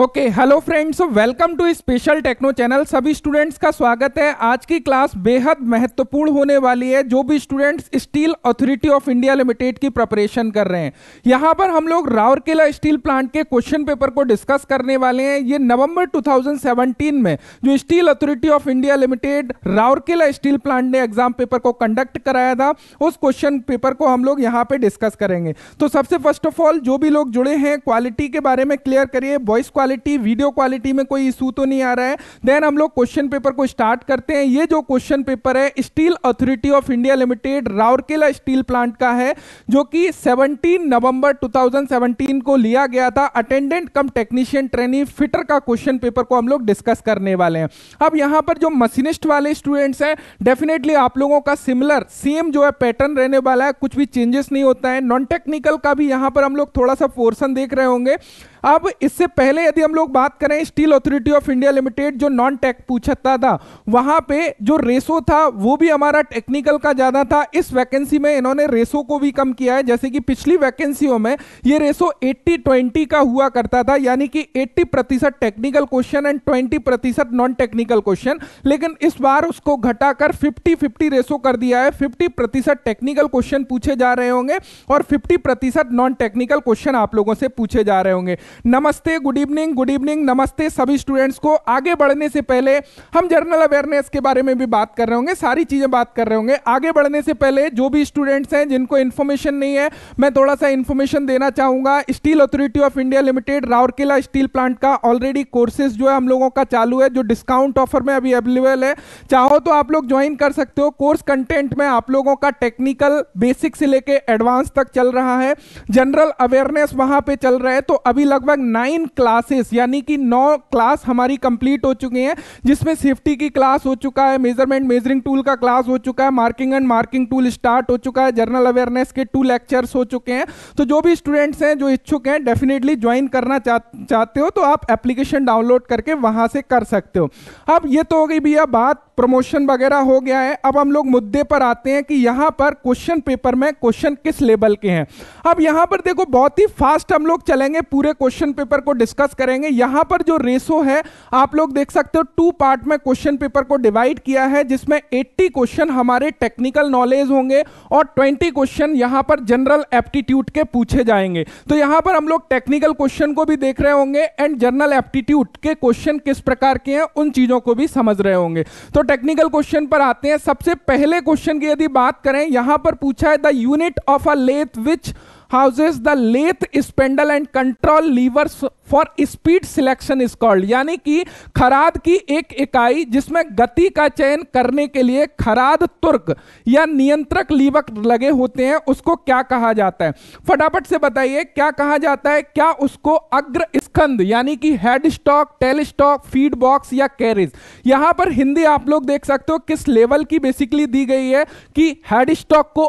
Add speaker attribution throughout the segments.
Speaker 1: Okay hello friends welcome to special techno channel सभी students का स्वागत है आज की क्लास बेहद महत्वपूर्ण होने वाली है जो भी students steel authority of India limited की प्रिपरेशन कर रहे हैं यहां पर हम लोग राउरकेला स्टील प्लांट के क्वेश्चन पेपर को डिस्कस करने वाले हैं ये नवंबर 2017 में जो steel authority of India limited Rourkela steel plant ने एग्जाम पेपर को कंडक्ट कराया था उस क्वेश्चन पेपर को हम लोग यहाँ पे डिस्कस करेंगे तो सबसे फर्स्ट ऑफ ऑल जो भी लोग जुड़े हैं क्वालिटी के बारे में क्लियर करिए voice quality quality video quality में कोई इशू तो नहीं आ रहा है देन हम लोग क्वेश्चन पेपर को स्टार्ट करते हैं ये जो क्वेश्चन पेपर है steel authority of India limited Rourkela steel plant का है जो कि 17 नवंबर 2017 को लिया गया था attendant cum technician training fitter का क्वेश्चन पेपर को हम लोग डिस्कस करने वाले हैं अब यहाँ पर जो मशीनिस्ट वाले स्टूडेंट्स हैं डेफिनेटली आप लोगों का सिमिलर सेम जो है पैटर्न रहने वाला है कुछ भी चेंजेस नहीं होता है नॉन टेक्निकल का भी यहां पर हम लोग थोड़ा सा पोर्सन देख रहे होंगे अब इससे पहले यदि हम लोग बात करें steel authority of India limited जो नॉन टेक पूछता था वहां पे जो रेसो था वो भी हमारा टेक्निकल का ज्यादा था इस वैकेंसी में इन्होंने रेसो को भी कम किया है जैसे कि पिछली वैकेंसियों में ये रेसो 80-20 का हुआ करता था यानी कि 80 प्रतिशत टेक्निकल क्वेश्चन एंड 20 प्रतिशत नॉन टेक्निकल क्वेश्चन लेकिन इस बार उसको घटाकर 50-50 रेसो कर दिया है 50 प्रतिशत टेक्निकल क्वेश्चन पूछे जा रहे होंगे और 50 प्रतिशत नॉन टेक्निकल क्वेश्चन आप लोगों से पूछे जा रहे होंगे नमस्ते गुड इवनिंग गुड इवनिंग नमस्ते सभी स्टूडेंट्स को आगे बढ़ने से पहले हम जर्नल अवेयरनेस के बारे में भी बात कर रहे होंगे सारी चीज़ें बात कर रहे होंगे आगे बढ़ने से पहले जो भी स्टूडेंट्स हैं जिनको इन्फॉर्मेशन नहीं है मैं थोड़ा सा इन्फॉर्मेशन देना चाहूंगा steel authority of India limited Rourkela steel plant का ऑलरेडी कोर्सेज जो है हम लोगों का चालू है जो डिस्काउंट ऑफर में अभी अवेलेबल है चाहो तो आप लोग ज्वाइन कर सकते हो कोर्स कंटेंट में आप लोगों का टेक्निकल बेसिक से लेके एडवांस तक चल रहा है जनरल अवेयरनेस वहां पे चल रहा है तो अभी लग लगभग नाइन क्लासेस यानी कि नौ क्लास हमारी कंप्लीट हो चुकी हैं जिसमें सेफ्टी की क्लास हो चुका है मेजरमेंट मेजरिंग टूल का क्लास हो चुका है marking and marking tool start हो चुका है जर्नल अवेयरनेस के टू लेक्चर्स हो चुके हैं तो जो भी स्टूडेंट्स हैं जो इच्छुक हैं डेफिनेटली ज्वाइन करना चाहते हो तो आप एप्लीकेशन डाउनलोड करके वहाँ से कर सकते हो अब ये तो हो गई भैया बात प्रमोशन वगैरह हो गया है अब हम लोग मुद्दे पर आते हैं कि यहाँ पर क्वेश्चन पेपर में क्वेश्चन किस लेवल के हैं अब यहाँ पर देखो बहुत ही फास्ट हम लोग चलेंगे पूरे क्वेश्चन क्वेश्चन पेपर को डिस्कस करेंगे यहां पर जो रेशो है आप लोग देख सकते हो टू पार्ट में क्वेश्चन पेपर को डिवाइड किया है जिसमें 80 क्वेश्चन हमारे टेक्निकल नॉलेज होंगे और 20 क्वेश्चन यहां पर जनरल एप्टीट्यूड के पूछे जाएंगे तो यहां पर हम लोग टेक्निकल क्वेश्चन को भी देख रहे होंगे एंड जनरल एप्टीट्यूड के क्वेश्चन किस प्रकार के हैं उन चीजों को भी समझ रहे होंगे तो टेक्निकल क्वेश्चन पर आते हैं सबसे पहले क्वेश्चन की यदि बात करें यहां पर पूछा है the unit of a lathe which houses the lathe spindle and control levers for speed selection is called यानी कि खराद की एक इकाई जिसमें गति का चयन करने के लिए खराद तुर्क या नियंत्रक लीवक लगे होते हैं उसको क्या कहा जाता है फटाफट से बताइए क्या कहा जाता है क्या उसको अग्र स्कंद यानी कि head stock tail stock feed box या कैरेज यहां पर हिंदी आप लोग देख सकते हो किस लेवल की बेसिकली दी गई है कि हेड स्टॉक को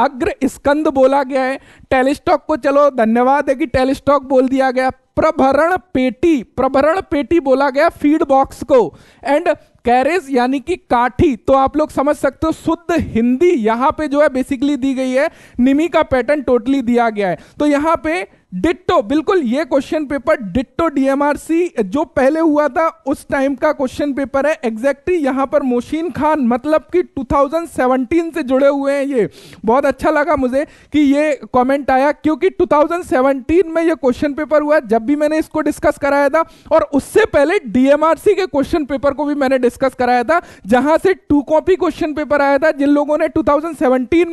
Speaker 1: अग्र स्कंद बोला गया है टेलीस्टॉक को चलो धन्यवाद है कि टेलीस्टॉक बोल दिया गया प्रभरण पेटी प्रभरण पेटी बोला गया फीड बॉक्स को एंड कैरेज यानी कि काठी तो आप लोग समझ सकते हो शुद्ध हिंदी यहां पे जो है बेसिकली दी गई है निमी का पैटर्न टोटली दिया गया है तो यहां पे डिट्टो बिल्कुल ये क्वेश्चन पेपर डिट्टो डीएमआरसी जो पहले हुआ था उस टाइम का क्वेश्चन पेपर है एग्जैक्टली यहाँ पर मोशीन खान मतलब कि 2017 से जुड़े हुए हैं ये बहुत अच्छा लगा मुझे कि ये कमेंट आया क्योंकि 2017 में ये क्वेश्चन पेपर हुआ जब भी मैंने इसको डिस्कस कराया था और उससे पहले डीएमआरसी के क्वेश्चन पेपर को भी मैंने डिस्कस कराया था जहां से टू कॉपी क्वेश्चन पेपर आया था जिन लोगों ने टू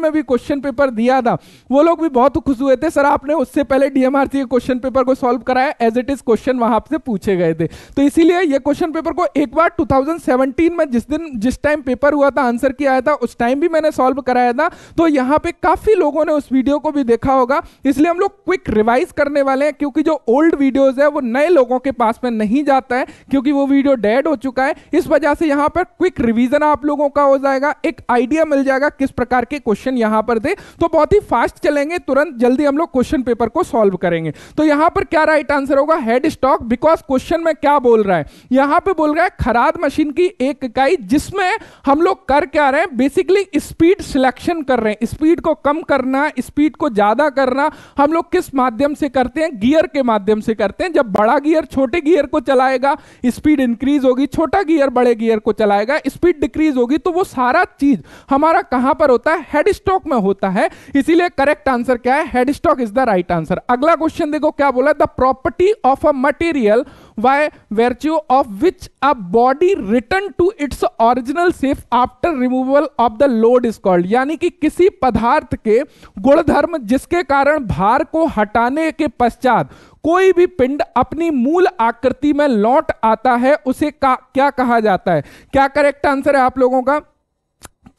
Speaker 1: में भी क्वेश्चन पेपर दिया था वो लोग भी बहुत खुश हुए थे सर आपने उससे पहले डीएम एमआरसी के क्वेश्चन पेपर को सॉल्व कराया एज इट इज क्वेश्चन वहां से पूछे गए थे तो इसीलिए ये क्वेश्चन पेपर को एक बार 2017 में जिस दिन जिस टाइम पेपर हुआ था आंसर किया आया था उस टाइम भी मैंने सॉल्व कराया था तो यहां पे काफी लोगों ने उस वीडियो को भी देखा होगा इसलिए हम लोग क्विक रिवाइज करने वाले हैं क्योंकि जो ओल्ड वीडियोज है वो नए लोगों के पास में नहीं जाता है क्योंकि वो वीडियो डेड हो चुका है इस वजह से यहां पर क्विक रिविजन आप लोगों का हो जाएगा एक आइडिया मिल जाएगा किस प्रकार के क्वेश्चन यहां पर थे तो बहुत ही फास्ट चलेंगे तुरंत जल्दी हम लोग क्वेश्चन पेपर को सॉल्व करेंगे तो यहां पर क्या राइट आंसर होगा हेड स्टॉक बिकॉज क्वेश्चन में क्या बोल रहा है यहां पे बोल रहा है खराद मशीन की एक इकाई जिसमें हम लोग कर क्या रहे हैं बेसिकली स्पीड सिलेक्शन कर रहे हैं स्पीड को कम करना स्पीड को ज्यादा करना हम लोग किस माध्यम से करते हैं गियर के माध्यम से करते हैं जब बड़ा गियर छोटे गियर को चलाएगा स्पीड इंक्रीज होगी छोटा गियर बड़े गियर को चलाएगा स्पीड डिक्रीज होगी तो वो सारा चीज हमारा कहां पर होता है हेड स्टॉक में होता है इसीलिए करेक्ट आंसर क्या है head stock is the right answer अगला अगला क्वेश्चन देखो क्या बोला the property of a material by virtue of which a body return to its original shape after removal of the load is called यानी कि किसी पदार्थ के गुणधर्म जिसके कारण भार को हटाने के पश्चात कोई भी पिंड अपनी मूल आकृति में लौट आता है उसे का, क्या कहा जाता है क्या करेक्ट आंसर है आप लोगों का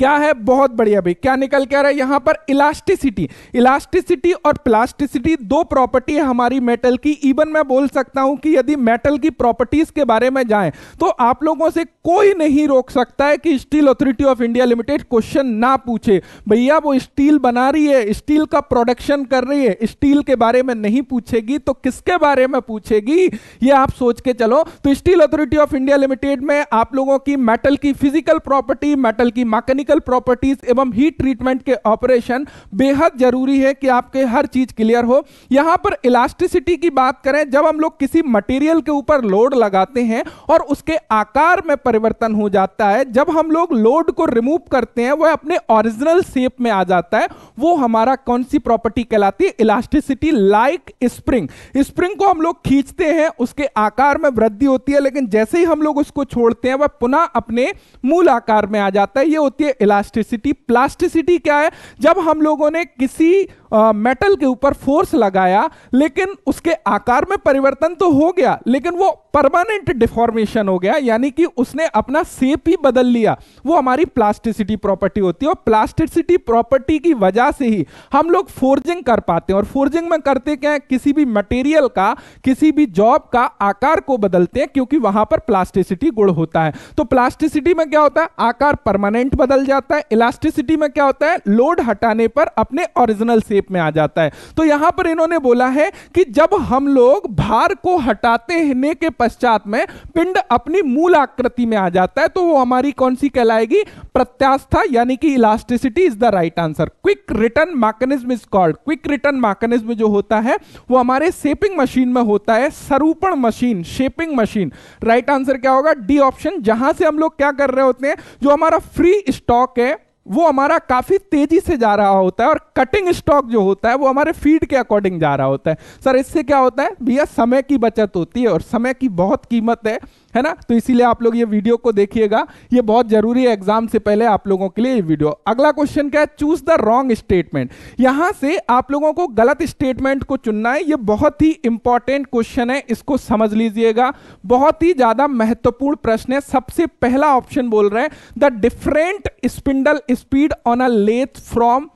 Speaker 1: क्या है बहुत बढ़िया भाई क्या निकल के आ रहा है यहां पर इलास्टिसिटी इलास्टिसिटी और प्लास्टिसिटी दो प्रॉपर्टी है हमारी मेटल की इवन मैं बोल सकता हूं कि यदि मेटल की प्रॉपर्टीज के बारे में जाए तो आप लोगों से कोई नहीं रोक सकता है कि steel authority of India limited question ना पूछे भैया वो स्टील बना रही है स्टील का प्रोडक्शन कर रही है स्टील के बारे में नहीं पूछेगी तो किसके बारे में पूछेगी ये आप सोच के चलो तो steel authority of India limited में आप लोगों की मेटल की फिजिकल प्रॉपर्टी मेटल की मैकेनिकल केमिकल प्रॉपर्टीज एवं हीट ट्रीटमेंट के ऑपरेशन बेहद जरूरी है कि आपके हर चीज क्लियर हो यहां पर इलास्टिसिटी की बात करें जब हम लोग किसी मटेरियल के ऊपर लोड लगाते हैं और उसके आकार में परिवर्तन हो जाता है जब हम लोग लोड को रिमूव करते हैं वह अपने ओरिजिनल शेप में आ जाता है वो हमारा कौन सी प्रॉपर्टी कहलाती है इलास्टिसिटी लाइक स्प्रिंग स्प्रिंग को हम लोग खींचते हैं उसके आकार में वृद्धि होती है लेकिन जैसे ही हम लोग उसको छोड़ते हैं वह पुनः अपने मूल आकार में आ जाता है ये होती है इलास्टिसिटी प्लास्टिसिटी क्या है जब हम लोगों ने किसी मेटल के ऊपर फोर्स लगाया लेकिन उसके आकार में परिवर्तन तो हो गया लेकिन वो परमानेंट डिफॉर्मेशन हो गया यानी कि उसने अपना सेप ही बदल लिया वो हमारी प्लास्टिसिटी प्रॉपर्टी होती है और प्लास्टिसिटी प्रॉपर्टी की वजह से ही हम लोग फोर्जिंग कर पाते हैं और फोर्जिंग में करते क्या है किसी भी मटेरियल का किसी भी जॉब का आकार को बदलते हैं क्योंकि वहां पर प्लास्टिसिटी गुण होता है तो प्लास्टिसिटी में क्या होता है आकार परमानेंट बदल जाता है इलास्टिसिटी में क्या होता है लोड हटाने पर अपने ओरिजिनल सेप शेप में आ जाता है तो यहां पर इन्होंने बोला है कि जब हम लोग भार को हटाते के पश्चात में पिंड अपनी मूल आकृति में आ जाता है तो वो हमारी कौन सी कहलाएगी प्रत्यास्था यानी कि elasticity is the right answer quick return mechanism is called quick return mechanism जो होता है वो हमारे शेपिंग मशीन में होता है सरूपण machine shaping machine right answer क्या होगा डी ऑप्शन जहां से हम लोग क्या कर रहे होते हैं जो हमारा फ्री स्टॉक है वो हमारा काफ़ी तेज़ी से जा रहा होता है और कटिंग स्टॉक जो होता है वो हमारे फीड के अकॉर्डिंग जा रहा होता है सर इससे क्या होता है भैया समय की बचत होती है और समय की बहुत कीमत है है ना तो इसीलिए आप लोग ये वीडियो को देखिएगा ये बहुत जरूरी है एग्जाम से पहले आप लोगों के लिए ये वीडियो अगला क्वेश्चन क्या है चूज द रॉन्ग स्टेटमेंट यहां से आप लोगों को गलत स्टेटमेंट को चुनना है ये बहुत ही इंपॉर्टेंट क्वेश्चन है इसको समझ लीजिएगा बहुत ही ज्यादा महत्वपूर्ण प्रश्न है सबसे पहला ऑप्शन बोल रहे हैं the different spindle speed on a lathe from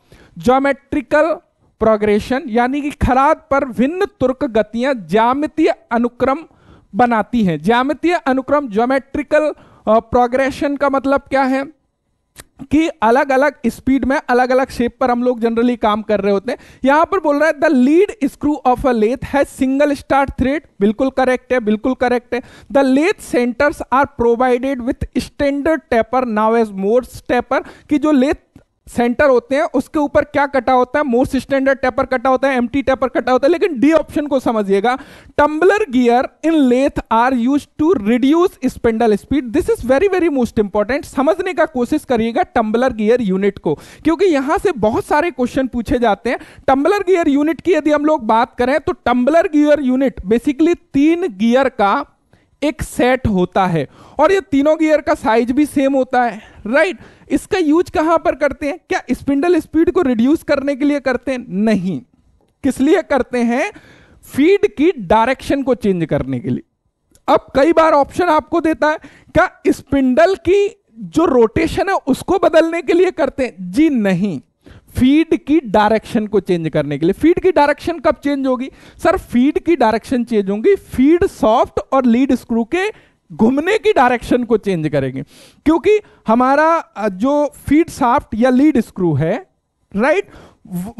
Speaker 1: geometrical progression यानी कि खराद पर भिन्न तुर्क गतियां ज्यामितीय अनुक्रम बनाती हैं ज्यामितीय अनुक्रम ज्योमेट्रिकल प्रोग्रेशन का मतलब क्या है कि अलग अलग स्पीड में अलग अलग शेप पर हम लोग जनरली काम कर रहे होते हैं यहां पर बोल रहा है the lead screw of a lathe है सिंगल स्टार्ट थ्रेड बिल्कुल करेक्ट है बिल्कुल करेक्ट है the lathe centres are provided with standard taper now as more taper कि जो लेथ सेंटर होते हैं उसके ऊपर क्या कटा होता है मोस्ट स्टैंडर्ड टेपर कटा होता है एम टी टेपर कटा होता है लेकिन डी ऑप्शन को समझिएगा tumbler gear in lathe are use to reduce spindle speed this is very very most important समझने का कोशिश करिएगा टम्बलर गियर यूनिट को क्योंकि यहां से बहुत सारे क्वेश्चन पूछे जाते हैं टम्बलर गियर यूनिट की यदि हम लोग बात करें तो टम्बलर गियर यूनिट बेसिकली तीन गियर का एक सेट होता है और ये तीनों गियर का साइज भी सेम होता है राइट right? इसका यूज कहां पर करते हैं क्या स्पिंडल स्पीड को रिड्यूस करने के लिए करते हैं नहीं किस लिए करते हैं फीड की डायरेक्शन को चेंज करने के लिए अब कई बार ऑप्शन आपको देता है क्या स्पिंडल की जो रोटेशन है उसको बदलने के लिए करते हैं जी नहीं फीड की डायरेक्शन को चेंज करने के लिए फीड की डायरेक्शन कब चेंज होगी सर फीड की डायरेक्शन चेंज होगी फीड सॉफ्ट और लीड स्क्रू के घूमने की डायरेक्शन को चेंज करेंगे क्योंकि हमारा जो फीड साफ्ट या लीड स्क्रू है राइट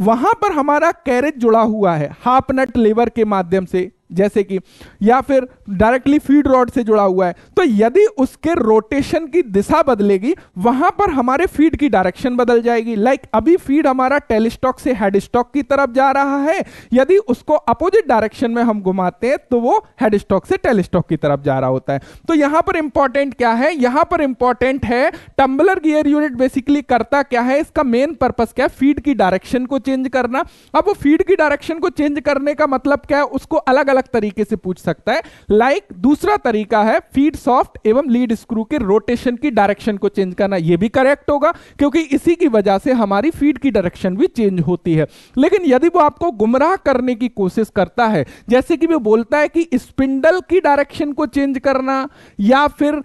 Speaker 1: वहां पर हमारा कैरेज जुड़ा हुआ है हाफ नट लेवर के माध्यम से जैसे कि या फिर डायरेक्टली फीड रॉड से जुड़ा हुआ है तो यदि उसके रोटेशन की दिशा बदलेगी वहां पर हमारे फीड की डायरेक्शन बदल जाएगी लाइक like अभी फीड हमारा टेलीस्टॉक से स्टॉक की तरफ जा रहा है यदि उसको अपोजिट डायरेक्शन में हम घुमाते हैं तो वो हेडस्टॉक से टेलीस्टॉक की तरफ जा रहा होता है तो यहां पर इंपॉर्टेंट क्या है यहां पर इंपॉर्टेंट है टम्बलर गियर यूनिट बेसिकली करता क्या है इसका मेन पर्पज क्या है फीड की डायरेक्शन को चेंज करना अब वो फीड की डायरेक्शन को चेंज करने का मतलब क्या है उसको अलग अलग तरीके से पूछ सकता है लाइक like, दूसरा तरीका है फीड सॉफ्ट एवं लीड स्क्रू के रोटेशन की डायरेक्शन को चेंज करना यह भी करेक्ट होगा क्योंकि इसी की वजह से हमारी फीड की डायरेक्शन भी चेंज होती है लेकिन यदि वो आपको गुमराह करने की कोशिश करता है जैसे कि वो बोलता है कि स्पिंडल की डायरेक्शन को चेंज करना या फिर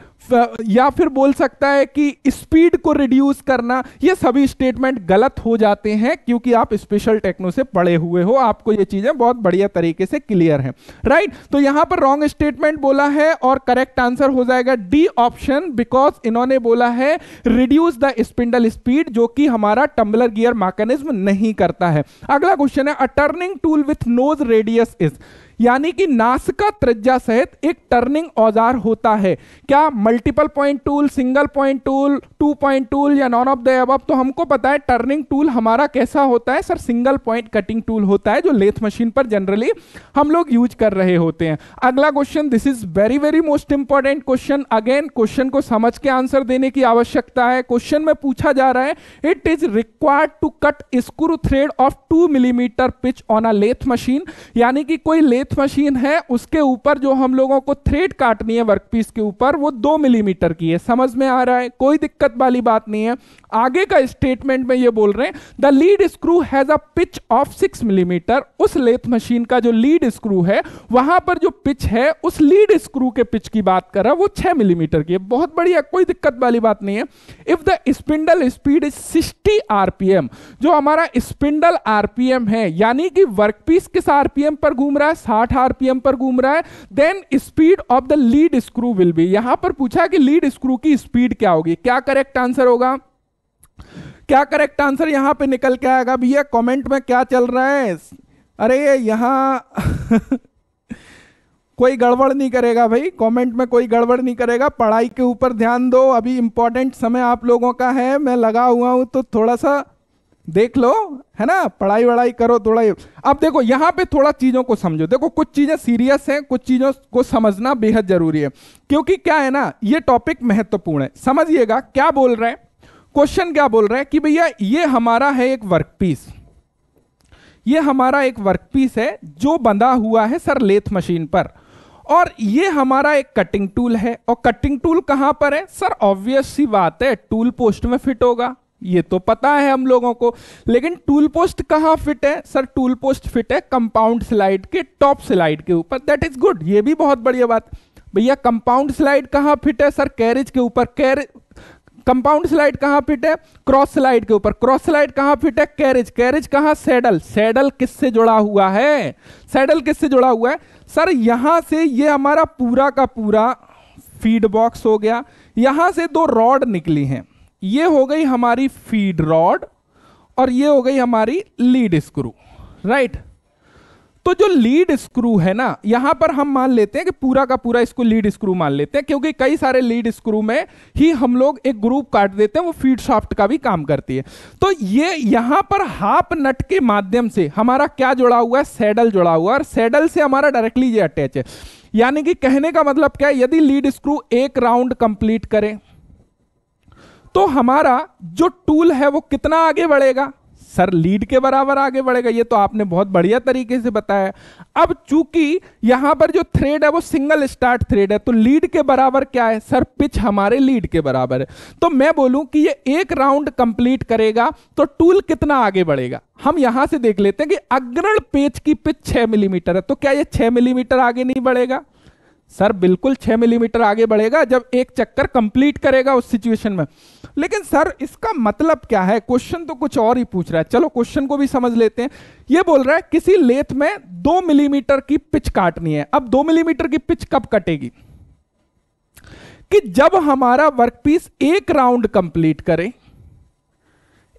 Speaker 1: या फिर बोल सकता है कि स्पीड को रिड्यूस करना ये सभी स्टेटमेंट गलत हो जाते हैं क्योंकि आप स्पेशल टेक्नो से पढ़े हुए हो आपको ये चीजें बहुत बढ़िया तरीके से क्लियर है राइट तो यहां पर रॉन्ग स्टेटमेंट बोला है और करेक्ट आंसर हो जाएगा डी ऑप्शन बिकॉज इन्होंने बोला है रिड्यूस द स्पिंडल स्पीड जो कि हमारा टम्बलर गियर मैकेनिज्म नहीं करता है अगला क्वेश्चन है a turning tool with nose radius is यानी कि नासिका त्रिज्या सहित एक टर्निंग औजार होता है क्या multiple point tool single point tool two point tool या नॉन ऑफ द अब तो हमको पता है टर्निंग टूल हमारा कैसा होता है sir single point cutting tool होता है जो लेथ मशीन पर जनरली हम लोग यूज कर रहे होते हैं अगला question this is very very most important question again question को समझ के आंसर देने की आवश्यकता है क्वेश्चन में पूछा जा रहा है it is required to cut screw thread of two millimetre pitch on a lathe machine यानी कि कोई लेथ टेथ मशीन है उसके ऊपर जो हम लोगों को थ्रेड काटनी है वर्कपीस के ऊपर वो दो मिलीमीटर की है समझ में आ रहा है कोई दिक्कत वाली बात नहीं है आगे का स्टेटमेंट में ये बोल रहे हैं the lead screw has a pitch of six millimetre उस लेथ मशीन का जो लीड स्क्रू है वहां पर जो पिच है उस लीड स्क्रू के पिच की बात कर रहा वो छह मिलीमीटर की है बहुत बढ़िया कोई दिक्कत वाली बात नहीं है if the spindle speed is sixty RPM जो हमारा स्पिंडल आरपीएम है यानी कि वर्कपीस किस आरपीएम पर घूम रहा है साठ आरपीएम पर घूम रहा है then speed of the lead screw will be यहां पर पूछा कि लीड स्क्रू की स्पीड क्या होगी क्या करेक्ट आंसर होगा क्या करेक्ट आंसर यहां पे निकल के आएगा भैया कमेंट में क्या चल रहा है अरे यहां कोई गड़बड़ नहीं करेगा भाई कमेंट में कोई गड़बड़ नहीं करेगा पढ़ाई के ऊपर ध्यान दो अभी इंपॉर्टेंट समय आप लोगों का है मैं लगा हुआ हूं तो थोड़ा सा देख लो है ना पढ़ाई वढ़ाई करो थोड़ा अब देखो यहाँ पे थोड़ा चीजों को समझो देखो कुछ चीजें सीरियस हैं कुछ चीजों को समझना बेहद जरूरी है क्योंकि क्या है ना ये टॉपिक महत्वपूर्ण है समझिएगा क्या बोल रहे हैं क्वेश्चन क्या बोल रहे हैं कि भैया ये हमारा है एक वर्क पीस ये हमारा एक वर्क पीस है जो बंधा हुआ है सर लेथ मशीन पर और ये हमारा एक कटिंग टूल है और कटिंग टूल कहां पर है सर ऑब्वियस सी बात है टूल पोस्ट में फिट होगा ये तो पता है हम लोगों को लेकिन टूल पोस्ट कहाँ फिट है सर टूल पोस्ट फिट है कंपाउंड स्लाइड के टॉप स्लाइड के ऊपर दैट इज गुड ये भी बहुत बढ़िया बात भैया कंपाउंड स्लाइड कहाँ फिट है सर कैरेज के ऊपर कैरेज कंपाउंड स्लाइड कहाँ फिट है क्रॉस स्लाइड के ऊपर क्रॉस स्लाइड कहाँ फिट है कैरेज कैरेज कहाँ सैडल सैडल किससे जुड़ा हुआ है सैडल किससे जुड़ा हुआ है सर यहाँ से ये हमारा पूरा का पूरा फीड बॉक्स हो गया यहाँ से दो रॉड निकली हैं ये हो गई हमारी फीड रॉड और ये हो गई हमारी लीड स्क्रू राइट तो जो लीड स्क्रू है ना यहां पर हम मान लेते हैं कि पूरा का पूरा इसको लीड स्क्रू मान लेते हैं क्योंकि कई सारे लीड स्क्रू में ही हम लोग एक ग्रुप काट देते हैं वो फीड शाफ्ट का भी काम करती है तो ये यहां पर हाफ नट के माध्यम से हमारा क्या जुड़ा हुआ है सैडल जुड़ा हुआ है और सैडल से हमारा डायरेक्टली ये अटैच है यानी कि कहने का मतलब क्या है यदि लीड स्क्रू एक राउंड कंप्लीट करें तो हमारा जो टूल है वो कितना आगे बढ़ेगा सर लीड के बराबर आगे बढ़ेगा ये तो आपने बहुत बढ़िया तरीके से बताया अब चूंकि यहां पर जो थ्रेड है वो सिंगल स्टार्ट थ्रेड है तो लीड के बराबर क्या है सर पिच हमारे लीड के बराबर है तो मैं बोलूं कि ये एक राउंड कंप्लीट करेगा तो टूल कितना आगे बढ़ेगा हम यहां से देख लेते हैं कि अग्रण पेच की पिच छह मिलीमीटर है तो क्या यह छह मिलीमीटर आगे नहीं बढ़ेगा सर बिल्कुल छह मिलीमीटर आगे बढ़ेगा जब एक चक्कर कंप्लीट करेगा उस सिचुएशन में लेकिन सर इसका मतलब क्या है क्वेश्चन तो कुछ और ही पूछ रहा है चलो क्वेश्चन को भी समझ लेते हैं ये बोल रहा है किसी लेथ में दो मिलीमीटर की पिच काटनी है अब दो मिलीमीटर की पिच कब कटेगी कि जब हमारा वर्कपीस एक राउंड कंप्लीट करे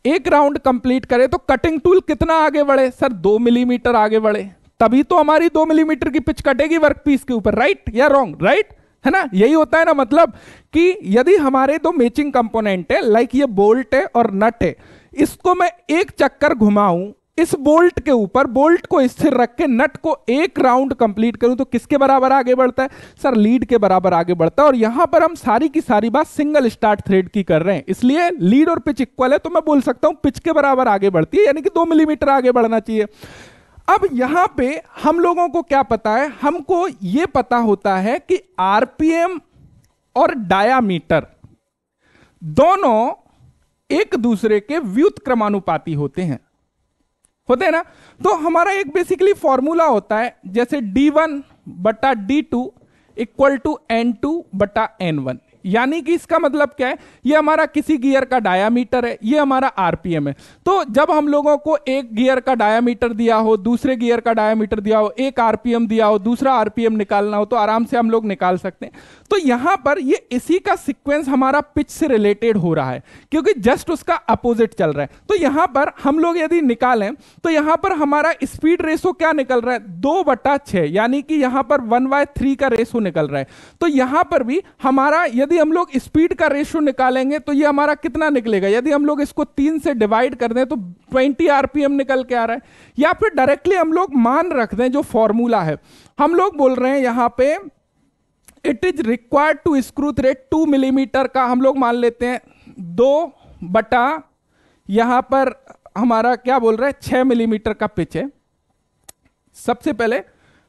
Speaker 1: एक राउंड कंप्लीट करे तो कटिंग टूल कितना आगे बढ़े सर दो मिलीमीटर आगे बढ़े तभी तो हमारी दो मिलीमीटर की पिच कटेगी वर्क पीस के ऊपर राइट या रॉन्ग राइट है ना यही होता है ना मतलब कि यदि हमारे दो मैचिंग कंपोनेंट है लाइक ये बोल्ट है और नट है इसको मैं एक चक्कर घुमाऊं इस बोल्ट के ऊपर बोल्ट को स्थिर रख के नट को एक राउंड कंप्लीट करूं तो किसके बराबर आगे बढ़ता है सर लीड के बराबर आगे बढ़ता है और यहां पर हम सारी की सारी बात सिंगल स्टार्ट थ्रेड की कर रहे हैं इसलिए लीड और पिच इक्वल है तो मैं बोल सकता हूं पिच के बराबर आगे बढ़ती है यानी कि दो मिलीमीटर आगे बढ़ना चाहिए अब यहां पे हम लोगों को क्या पता है हमको यह पता होता है कि आरपीएम और डायामीटर दोनों एक दूसरे के व्युत क्रमानुपाती होते हैं होते हैं ना तो हमारा एक बेसिकली फॉर्मूला होता है जैसे d1 बटा two equal to N two बटा वन यानी कि इसका मतलब क्या है ये हमारा किसी गियर का डायामीटर है ये हमारा आरपीएम है तो जब हम लोगों को एक गियर का डायामीटर दिया हो दूसरे गियर का डायामीटर दिया हो एक आरपीएम दिया हो दूसरा आरपीएम निकालना हो तो आराम से हम लोग निकाल सकते हैं तो यहां पर ये इसी का सिक्वेंस हमारा पिच से रिलेटेड हो रहा है क्योंकि जस्ट उसका अपोजिट चल रहा है तो यहां पर हम लोग यदि निकालें तो यहां पर हमारा स्पीड रेसो क्या निकल रहा है दो बटा छह यानी कि यहां पर वन बाय थ्री का रेसो निकल रहा है तो यहां पर भी हमारा यदि यदि हम लोग स्पीड का रेशियो निकालेंगे तो ये हमारा कितना निकलेगा यदि हम लोग इसको तीन से डिवाइड कर दें तो 20 आरपीएम निकल के आ रहा है या फिर डायरेक्टली हम लोग मान रख दें जो फॉर्मूला है हम लोग बोल रहे हैं यहाँ पे it is required to screw thread two millimetre का हम लोग मान लेते हैं दो बटा यहाँ पर हमारा क्या बोल रहे हैं छः मिलीमीटर का पिच है सबसे पहले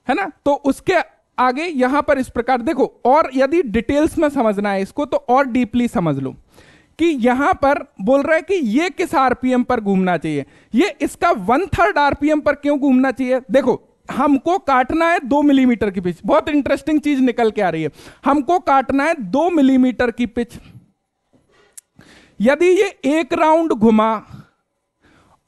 Speaker 1: है ना तो उसके आगे यहां पर इस प्रकार देखो और यदि डिटेल्स में समझना है इसको तो और डीपली समझ लो कि यहां पर बोल रहा है कि ये किस आरपीएम पर घूमना चाहिए ये इसका वन थर्ड आरपीएम पर क्यों घूमना चाहिए देखो हमको काटना है दो मिलीमीटर की पिच बहुत इंटरेस्टिंग चीज निकल के आ रही है हमको काटना है दो मिलीमीटर की पिच यदि ये एक राउंड घुमा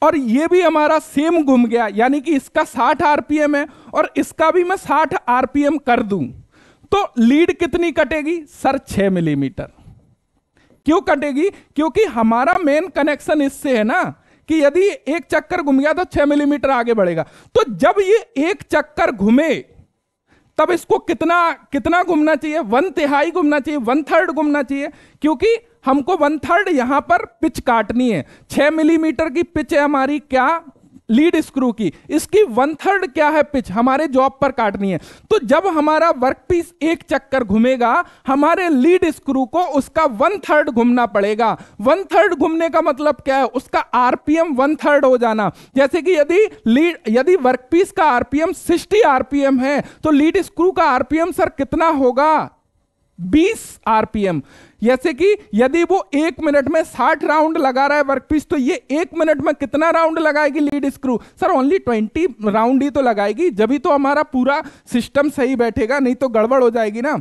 Speaker 1: और ये भी हमारा सेम घूम गया यानी कि इसका 60 आरपीएम है और इसका भी मैं 60 आरपीएम कर दूं तो लीड कितनी कटेगी सर 6 मिलीमीटर क्यों कटेगी क्योंकि हमारा मेन कनेक्शन इससे है ना कि यदि एक चक्कर घूम गया तो 6 मिलीमीटर आगे बढ़ेगा तो जब ये एक चक्कर घूमे तब इसको कितना कितना घूमना चाहिए वन तिहाई घूमना चाहिए वन थर्ड घूमना चाहिए क्योंकि हमको वन थर्ड यहां पर पिच काटनी है छह मिलीमीटर की पिच है हमारी क्या लीड स्क्रू की इसकी वन थर्ड क्या है पिच हमारे जॉब पर काटनी है तो जब हमारा वर्क पीस एक चक्कर घूमेगा हमारे लीड स्क्रू को उसका वन थर्ड घूमना पड़ेगा वन थर्ड घूमने का मतलब क्या है उसका आरपीएम वन थर्ड हो जाना जैसे कि यदि लीड यदि वर्क पीस का आरपीएम सिक्सटी आरपीएम है तो लीड स्क्रू का आरपीएम सर कितना होगा 20 आरपीएम जैसे कि यदि वो एक मिनट में 60 राउंड लगा रहा है वर्कपीस तो ये एक मिनट में कितना राउंड लगाएगी lead screw sir only 20 round ही तो लगाएगी जब तो हमारा पूरा सिस्टम सही बैठेगा नहीं तो गड़बड़ हो जाएगी ना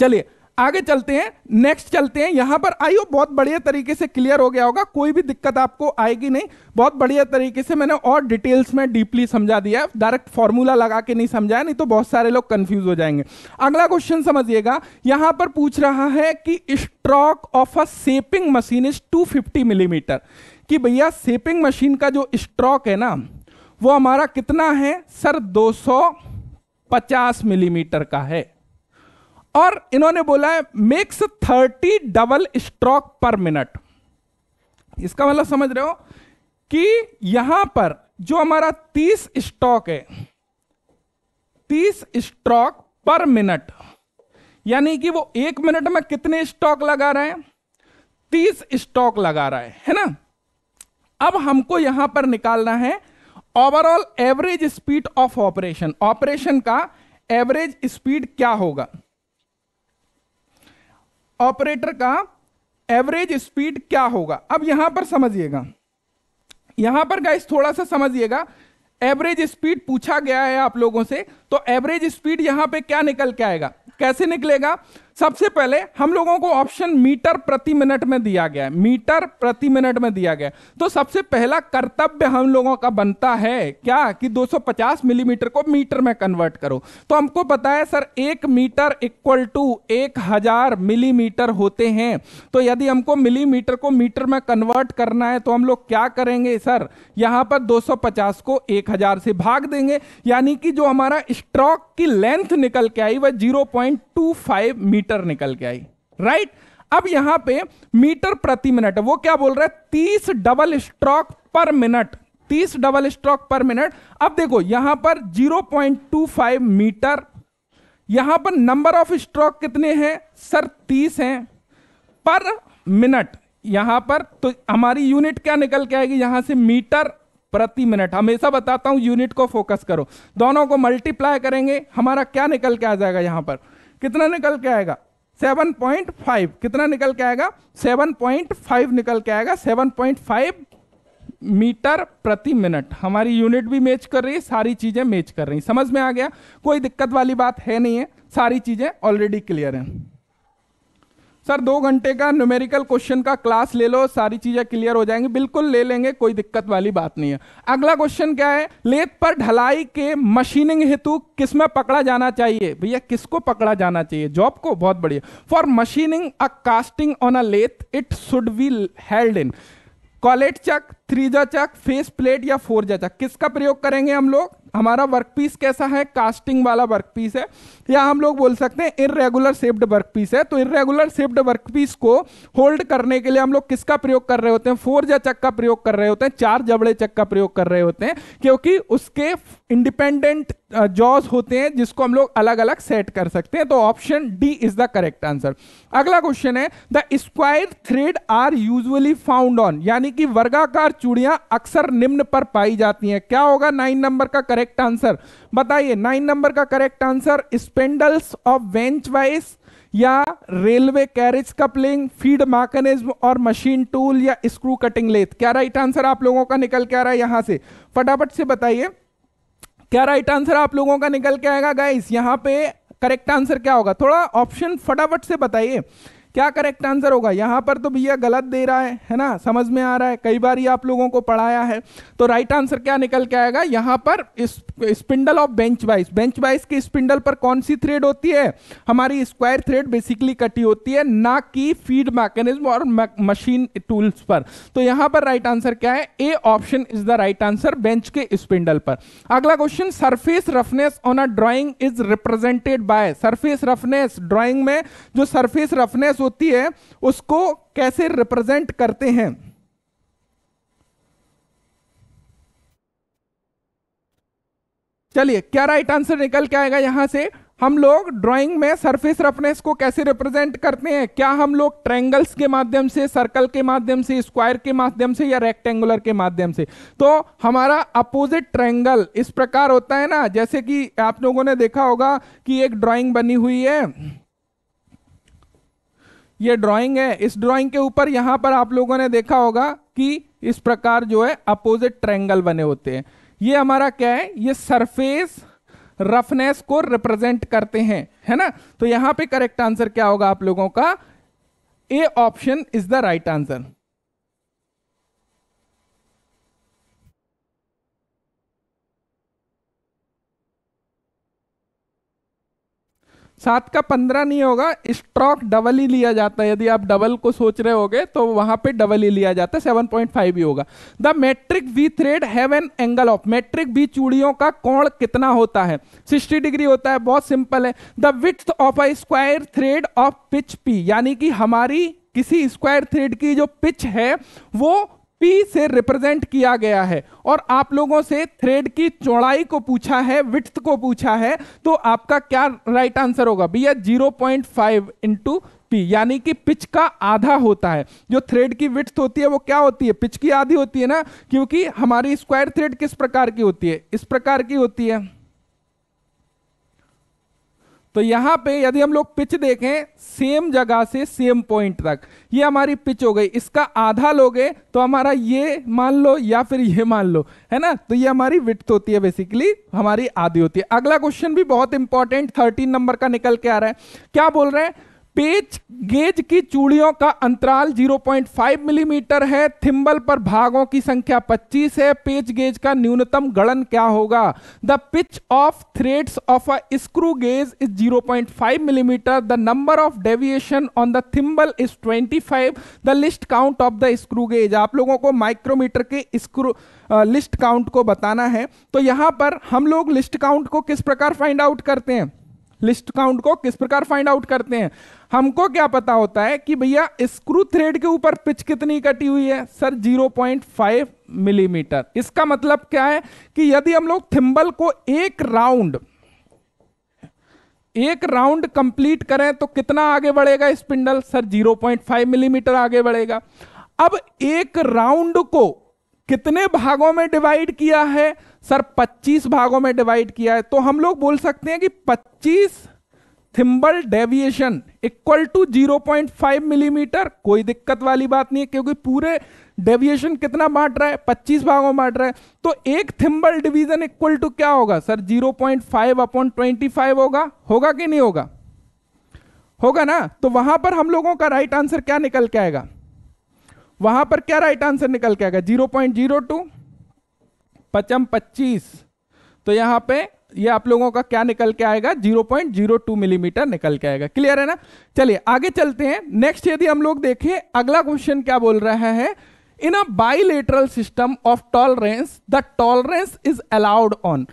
Speaker 1: चलिए आगे चलते हैं नेक्स्ट चलते हैं यहाँ पर आइयो बहुत बढ़िया तरीके से क्लियर हो गया होगा कोई भी दिक्कत आपको आएगी नहीं बहुत बढ़िया तरीके से मैंने और डिटेल्स में डीपली समझा दिया डायरेक्ट फॉर्मूला लगा के नहीं समझाया नहीं तो बहुत सारे लोग कंफ्यूज हो जाएंगे अगला क्वेश्चन समझिएगा यहाँ पर पूछ रहा है कि stroke of a shaping machine is two millimetre कि भैया सेपिंग मशीन का जो स्ट्रॉक है ना वो हमारा कितना है सर दो मिलीमीटर का है और इन्होंने बोला है makes thirty double stroke per minute इसका मतलब समझ रहे हो कि यहां पर जो हमारा तीस स्टॉक है तीस स्ट्रोक पर मिनट यानी कि वो एक मिनट में कितने स्टॉक लगा रहे हैं तीस स्टॉक लगा रहा है है ना अब हमको यहां पर निकालना है overall average speed of operation operation का एवरेज स्पीड क्या होगा ऑपरेटर का एवरेज स्पीड क्या होगा अब यहां पर समझिएगा यहां पर गाइस थोड़ा सा समझिएगा एवरेज स्पीड पूछा गया है आप लोगों से तो एवरेज स्पीड यहां पे क्या निकल के आएगा कैसे निकलेगा सबसे पहले हम लोगों को ऑप्शन मीटर प्रति मिनट में दिया गया है मीटर प्रति मिनट में दिया गया तो सबसे पहला कर्तव्य हम लोगों का बनता है क्या कि 250 मिलीमीटर को मीटर में कन्वर्ट करो तो हमको पता है सर एक मीटर इक्वल टू एक हजार मिलीमीटर होते हैं तो यदि हमको मिलीमीटर को मीटर में कन्वर्ट करना है तो हम लोग क्या करेंगे सर यहां पर 250 को 1000 से भाग देंगे यानी कि जो हमारा स्ट्रॉक की लेंथ निकल के आई वह जीरो मीटर मीटर निकल के आई राइट अब यहां पे मीटर प्रति मिनट वो क्या बोल रहा है तीस डबल स्ट्रोक पर मिनट तीस डबल स्ट्रोक पर मिनट अब देखो यहां पर फाइव मीटर यहां पर नंबर ऑफ स्ट्रोक कितने हैं सर तीस हैं पर मिनट यहां पर तो हमारी यूनिट क्या निकल के आएगी यहां से मीटर प्रति मिनट हमेशा बताता हूं यूनिट को फोकस करो दोनों को मल्टीप्लाई करेंगे हमारा क्या निकल के आ जाएगा यहां पर कितना निकल के आएगा 7.5 कितना निकल के आएगा 7.5 निकल के आएगा 7.5 मीटर प्रति मिनट हमारी यूनिट भी मैच कर रही है सारी चीज़ें मैच कर रही समझ में आ गया कोई दिक्कत वाली बात है नहीं है सारी चीज़ें ऑलरेडी क्लियर हैं सर दो घंटे का न्यूमेरिकल क्वेश्चन का क्लास ले लो सारी चीज़ें क्लियर हो जाएंगी बिल्कुल ले लेंगे कोई दिक्कत वाली बात नहीं है अगला क्वेश्चन क्या है लेत पर ढलाई के मशीनिंग हेतु किसमें पकड़ा जाना चाहिए भैया किसको पकड़ा जाना चाहिए जॉब को बहुत बढ़िया for machining a casting on a lathe it should be held in collet chuck three jaw chuck face plate या फोर जा चक किसका प्रयोग करेंगे हम लोग हमारा वर्क पीस कैसा है कास्टिंग वाला वर्क पीस है या हम लोग बोल सकते हैं इरेगुलर सेप्ड वर्क पीस है तो इनरेगुलर सेप्ड वर्क पीस को होल्ड करने के लिए हम लोग किसका प्रयोग कर रहे होते हैं फोर जा चक का प्रयोग कर रहे होते हैं चार जबड़े चक का प्रयोग कर रहे होते हैं क्योंकि उसके इंडिपेंडेंट जॉज होते हैं जिसको हम लोग अलग अलग सेट कर सकते हैं तो option D is the correct answer अगला क्वेश्चन है the square thread are usually found on यानी कि वर्गाकार चूड़ियां अक्सर निम्न पर पाई जाती हैं क्या होगा नाइन नंबर का करेक्ट करेक्ट आंसर बताइए नाइन नंबर का correct answer spindles of bench vice या railway carriage coupling feed mechanism और मशीन टूल या स्क्रू कटिंग लेथ क्या राइट आंसर आप लोगों का निकल के आ रहा है यहां से फटाफट से बताइए क्या राइट आंसर आप लोगों का निकल के आएगा गाइस यहां पे करेक्ट आंसर क्या होगा थोड़ा ऑप्शन फटाफट से बताइए क्या करेक्ट आंसर होगा यहाँ पर तो भैया गलत दे रहा है है ना समझ में आ रहा है कई बार ये आप लोगों को पढ़ाया है तो राइट आंसर क्या निकल के आएगा यहाँ पर spindle of bench vice bench vice की स्पिंडल पर कौन सी थ्रेड होती है हमारी स्क्वायर थ्रेड बेसिकली कटी होती है ना कि फीड मैकेनिज्म और मशीन टूल्स पर तो यहाँ पर राइट आंसर क्या है A option is the right answer bench के स्पिंडल पर अगला question surface roughness on a drawing is represented by surface roughness drawing में जो सरफेस रफनेस होती है उसको कैसे रिप्रेजेंट करते हैं चलिए क्या राइट आंसर निकल के आएगा यहां से हम लोग ड्राइंग में सरफेस रफनेस को कैसे रिप्रेजेंट करते हैं क्या हम लोग ट्रेंगल्स के माध्यम से सर्कल के माध्यम से स्क्वायर के माध्यम से या रेक्टेंगुलर के माध्यम से तो हमारा अपोजिट ट्रेंगल इस प्रकार होता है ना जैसे कि आप लोगों ने देखा होगा कि एक ड्राइंग बनी हुई है ये ड्राइंग है इस ड्राइंग के ऊपर यहां पर आप लोगों ने देखा होगा कि इस प्रकार जो है अपोजिट ट्रैंगल बने होते हैं ये हमारा क्या है ये सरफेस रफनेस को रिप्रेजेंट करते हैं है ना तो यहां पे करेक्ट आंसर क्या होगा आप लोगों का A option is the right answer सात का पंद्रह नहीं होगा स्ट्रॉक डबल ही लिया जाता है यदि आप डबल को सोच रहे होगे तो वहां पे डबल ही लिया जाता है सेवन पॉइंट फाइव ही होगा the metric V thread have an angle of metric बी चूड़ियों का कोण कितना होता है सिक्सटी डिग्री होता है बहुत सिंपल है the width of a square thread of pitch P यानी कि हमारी किसी स्क्वायर थ्रेड की जो पिच है वो पी से रिप्रेजेंट किया गया है और आप लोगों से थ्रेड की चौड़ाई को पूछा है विथ को पूछा है तो आपका क्या राइट आंसर होगा भैया zero point five into P यानी कि पिच का आधा होता है जो थ्रेड की विथ होती है वो क्या होती है पिच की आधी होती है ना क्योंकि हमारी स्क्वायर थ्रेड किस प्रकार की होती है इस प्रकार की होती है तो यहां पे यदि हम लोग पिच देखें सेम जगह से सेम पॉइंट तक ये हमारी पिच हो गई इसका आधा लोगे तो हमारा ये मान लो या फिर ये मान लो है ना तो ये हमारी विथ होती है बेसिकली हमारी आधी होती है अगला क्वेश्चन भी बहुत इंपॉर्टेंट थर्टीन नंबर का निकल के आ रहा है क्या बोल रहे हैं पेच गेज की चूड़ियों का अंतराल 0.5 मिलीमीटर mm है थिम्बल पर भागों की संख्या 25 है पेच गेज का न्यूनतम गणन क्या होगा the pitch of threads of a screw gauge is 0.5 millimetre the number of deviation on the thimble is 25 the least count of the screw gauge आप लोगों को माइक्रोमीटर के स्क्रू लिस्ट काउंट को बताना है तो यहाँ पर हम लोग लिस्ट काउंट को किस प्रकार फाइंड आउट करते हैं लिस्ट काउंट को किस प्रकार फाइंड आउट करते हैं हमको क्या पता होता है कि भैया स्क्रू थ्रेड के ऊपर पिच कितनी कटी हुई है सर 0.5 मिलीमीटर mm. इसका मतलब क्या है कि यदि हम लोग थिम्बल को एक राउंड एक राउंड कंप्लीट करें तो कितना आगे बढ़ेगा स्पिंडल सर 0.5 मिलीमीटर mm आगे बढ़ेगा अब एक राउंड को कितने भागों में डिवाइड किया है सर 25 भागों में डिवाइड किया है तो हम लोग बोल सकते हैं कि 25 thimble deviation equal to 0.5 millimetre mm, कोई दिक्कत वाली बात नहीं है क्योंकि पूरे डेविएशन कितना बांट रहा है 25 भागों बांट रहा है तो एक थिम्बल डिवीजन इक्वल टू क्या होगा sir 0.5 point five upon twenty होगा होगा कि नहीं होगा होगा ना तो वहां पर हम लोगों का राइट आंसर क्या निकल के आएगा वहां पर क्या राइट आंसर निकल के आएगा जीरो पॉइंट जीरो टू पचम पच्चीस तो यहां पे ये आप लोगों का क्या निकल के आएगा 0.02 मिलीमीटर निकल के आएगा क्लियर है ना चलिए आगे चलते हैं नेक्स्ट यदि हम लोग देखें अगला क्वेश्चन क्या बोल रहा है in a bilateral system of tolerance the tolerance is allowed on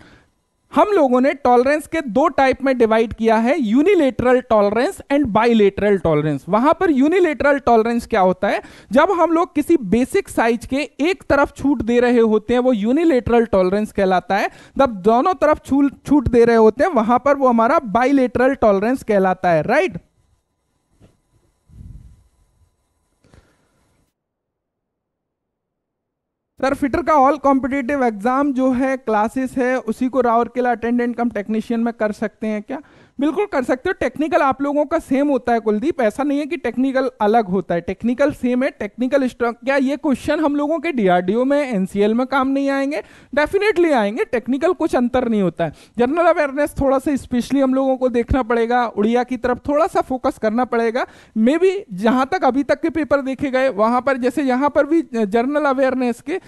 Speaker 1: हम लोगों ने टॉलरेंस के दो टाइप में डिवाइड किया है unilateral tolerance and bilateral tolerance वहां पर यूनिलेटरल टॉलरेंस क्या होता है जब हम लोग किसी बेसिक साइज के एक तरफ छूट दे रहे होते हैं वो यूनिलेटरल टॉलरेंस कहलाता है जब दोनों तरफ छूट दे रहे होते हैं वहां पर वो हमारा बाइलेटरल टॉलरेंस कहलाता है राइट right? सर फिटर का ऑल कॉम्पिटेटिव एग्जाम जो है क्लासेस है उसी को रावरकेला अटेंडेंट कम टेक्नीशियन में कर सकते हैं क्या बिल्कुल कर सकते हो टेक्निकल आप लोगों का सेम होता है कुलदीप ऐसा नहीं है कि टेक्निकल अलग होता है टेक्निकल सेम है टेक्निकल क्या ये क्वेश्चन हम लोगों के डीआरडीओ में एनसीएल में काम नहीं आएंगे डेफिनेटली आएंगे टेक्निकल कुछ अंतर नहीं होता है जनरल अवेयरनेस थोड़ा सा स्पेशली हम लोगों को देखना पड़ेगा उड़िया की तरफ थोड़ा सा फोकस करना पड़ेगा मे बी जहाँ तक अभी तक के पेपर देखे गए वहाँ पर जैसे यहाँ पर भी जनरल अवेयरनेस के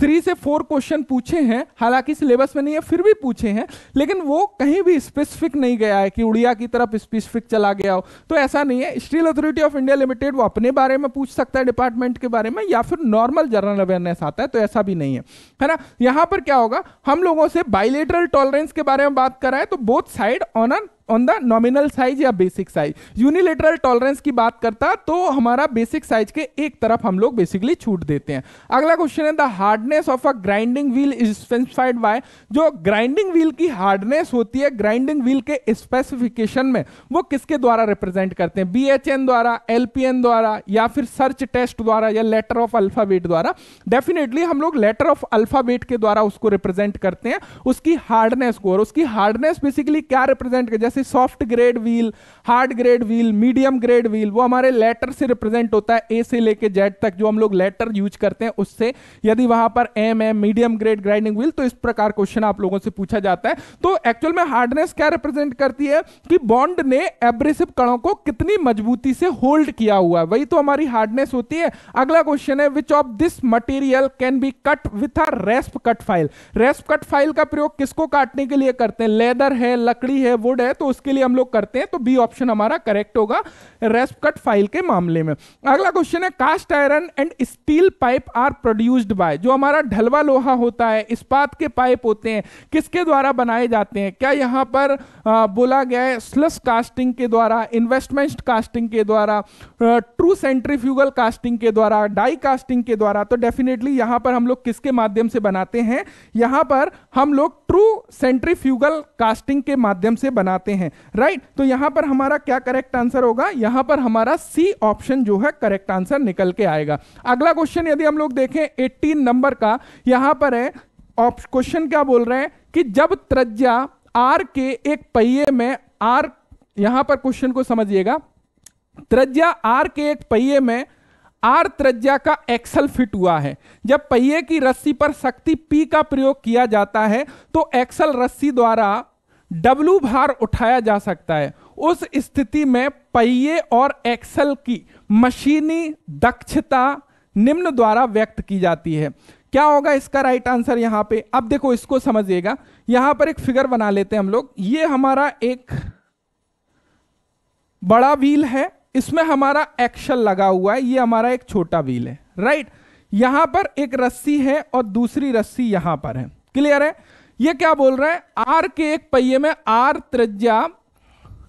Speaker 1: थ्री से फोर क्वेश्चन पूछे हैं हालांकि सिलेबस में नहीं है फिर भी पूछे हैं लेकिन वो कहीं भी स्पेसिफिक नहीं गया है कि उड़िया की तरफ स्पेसिफिक चला गया हो तो ऐसा नहीं है steel authority of India Limited वो अपने बारे में पूछ सकता है डिपार्टमेंट के बारे में या फिर नॉर्मल जनरल अवेयरनेस आता है तो ऐसा भी नहीं है है ना यहाँ पर क्या होगा हम लोगों से बाइलेटरल टॉलरेंस के बारे में बात कराए तो both side on a on the nominal size या बेसिक साइज यूनिलेटरल टॉलरेंस की बात करता तो हमारा बेसिक साइज के एक तरफ हम लोग बेसिकली छूट देते हैं अगला क्वेश्चन है the hardness of a grinding wheel is specified by जो ग्राइंडिंग व्हील की हार्डनेस होती है ग्राइंडिंग व्हील के स्पेसिफिकेशन में वो किसके द्वारा रिप्रेजेंट करते हैं बीएचएन द्वारा एलपीएन द्वारा या फिर सर्च टेस्ट द्वारा या लेटर ऑफ अल्फाबेट द्वारा डेफिनेटली हम लोग लेटर ऑफ अल्फाबेट के द्वारा उसको रिप्रेजेंट करते हैं उसकी हार्डनेस को और उसकी हार्डनेस बेसिकली क्या रिप्रेजेंट जैसे जैसे soft grade wheel hard grade wheel medium grade wheel वो हमारे लेटर से रिप्रेजेंट होता है ए से लेके जेड तक जो हम लोग लेटर यूज करते हैं उससे यदि वहां पर M M medium grade grinding wheel तो इस प्रकार क्वेश्चन आप लोगों से पूछा जाता है तो एक्चुअल में हार्डनेस क्या रिप्रेजेंट करती है कि बॉन्ड ने एब्रेसिव कणों को कितनी मजबूती से होल्ड किया हुआ है वही तो हमारी हार्डनेस होती है अगला क्वेश्चन है which of this material can be cut with a rasp cut file rasp cut file का प्रयोग किसको काटने के लिए करते हैं लेदर है लकड़ी है वुड है तो उसके लिए हम लोग करते हैं तो बी ऑप्शन हमारा करेक्ट होगा रेस्प कट फाइल के मामले में अगला क्वेश्चन है cast iron and steel pipe are produced by जो हमारा ढलवा लोहा होता है इस्पात के पाइप होते हैं किसके द्वारा बनाए जाते हैं क्या यहाँ पर आ, बोला गया है स्लस कास्टिंग के द्वारा इन्वेस्टमेंट कास्टिंग के द्वारा ट्रू सेंट्रीफ्यूगल कास्टिंग के द्वारा डाई कास्टिंग के द्वारा तो डेफिनेटली यहाँ पर हम लोग किसके माध्यम से बनाते हैं यहाँ पर हम लोग ट्रू सेंट्रीफ्यूगल कास्टिंग के माध्यम से बनाते जाते हैं राइट तो यहां पर हमारा क्या करेक्ट आंसर होगा यहां पर हमारा सी ऑप्शन जो है करेक्ट आंसर निकल के आएगा अगला क्वेश्चन यदि हम लोग देखें एट्टीन नंबर का यहां पर है क्वेश्चन क्या बोल रहे हैं कि जब त्रज्या आर के एक पहिए में आर यहां पर क्वेश्चन को समझिएगा त्रज्या आर के एक पहिए में आर त्रज्या का एक्सल फिट हुआ है जब पहिए की रस्सी पर शक्ति पी का प्रयोग किया जाता है तो एक्सल रस्सी द्वारा डब्लू भार उठाया जा सकता है उस स्थिति में पहिए और एक्सल की मशीनी दक्षता निम्न द्वारा व्यक्त की जाती है क्या होगा इसका राइट आंसर यहां पे अब देखो इसको समझिएगा यहां पर एक फिगर बना लेते हैं हम लोग ये हमारा एक बड़ा व्हील है इसमें हमारा एक्सल लगा हुआ है ये हमारा एक छोटा व्हील है राइट यहां पर एक रस्सी है और दूसरी रस्सी यहां पर है क्लियर है ये क्या बोल रहा है आर के एक पहिए में आर त्रिज्या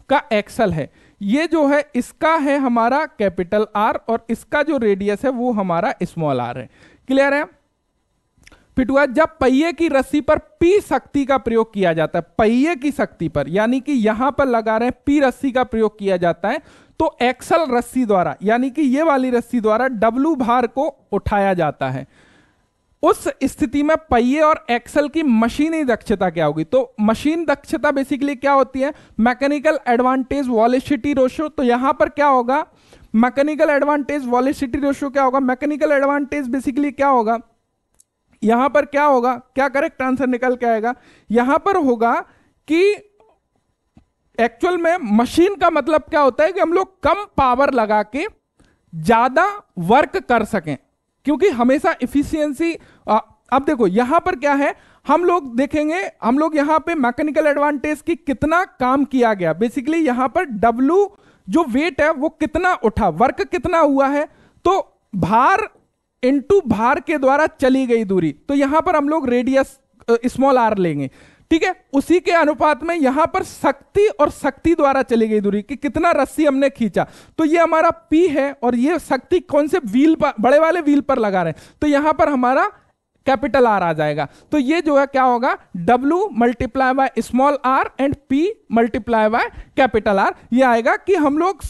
Speaker 1: का एक्सल है ये जो है इसका है हमारा कैपिटल आर और इसका जो रेडियस है वो हमारा स्मॉल आर है क्लियर है पिटुआ जब पहिए की रस्सी पर पी शक्ति का प्रयोग किया जाता है पहिए की शक्ति पर यानी कि यहां पर लगा रहे हैं पी रस्सी का प्रयोग किया जाता है तो एक्सल रस्सी द्वारा यानी कि ये वाली रस्सी द्वारा डब्लू भार को उठाया जाता है उस स्थिति में पहिए और एक्सल की मशीनी दक्षता क्या होगी तो मशीन दक्षता बेसिकली क्या होती है मैकेनिकल एडवांटेज वॉलिसिटी रोशो तो यहां पर क्या होगा मैकेनिकल एडवांटेज वॉलिसिटी रोशो क्या होगा मैकेनिकल एडवांटेज बेसिकली क्या होगा यहां पर क्या होगा क्या करेक्ट आंसर निकल के आएगा यहां पर होगा कि एक्चुअल में मशीन का मतलब क्या होता है कि हम लोग कम पावर लगा के ज्यादा वर्क कर सकें क्योंकि हमेशा इफिशियंसी अब देखो यहां पर क्या है हम लोग देखेंगे हम लोग यहां पे मैकेनिकल एडवांटेज की कितना काम किया गया बेसिकली यहां पर डब्लू जो वेट है वो कितना उठा वर्क कितना हुआ है तो भार इंटू भार के द्वारा चली गई दूरी तो यहां पर हम लोग रेडियस स्मॉल आर लेंगे ठीक है उसी के अनुपात में यहां पर शक्ति और शक्ति द्वारा चली गई दूरी कि कितना रस्सी हमने खींचा तो ये हमारा पी है और ये शक्ति कौन से व्हील पर बड़े वाले व्हील पर लगा रहे हैं तो यहां पर हमारा कैपिटल आर आ जाएगा तो ये जो है क्या होगा W multiply by small R and P multiply by capital R ये आएगा कि हम लोग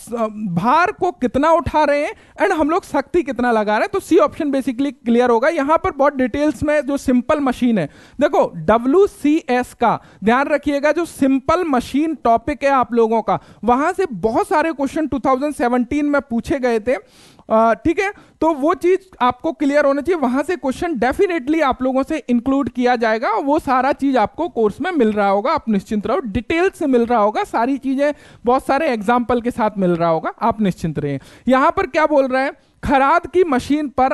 Speaker 1: भार को कितना उठा रहे हैं एंड हम लोग शक्ति कितना लगा रहे हैं तो सी ऑप्शन बेसिकली क्लियर होगा यहां पर बहुत डिटेल्स में जो सिंपल मशीन है देखो डब्ल्यू सी एस का ध्यान रखिएगा जो सिंपल मशीन टॉपिक है आप लोगों का वहां से बहुत सारे क्वेश्चन टू में पूछे गए थे ठीक है तो वो चीज आपको क्लियर होना चाहिए वहां से क्वेश्चन डेफिनेटली आप लोगों से इंक्लूड किया जाएगा वो सारा चीज आपको कोर्स में मिल रहा होगा आप निश्चिंत रहो डिटेल से मिल रहा होगा सारी चीजें बहुत सारे एग्जाम्पल के साथ मिल रहा होगा आप निश्चिंत रहें यहां पर क्या बोल रहा है खराद की मशीन पर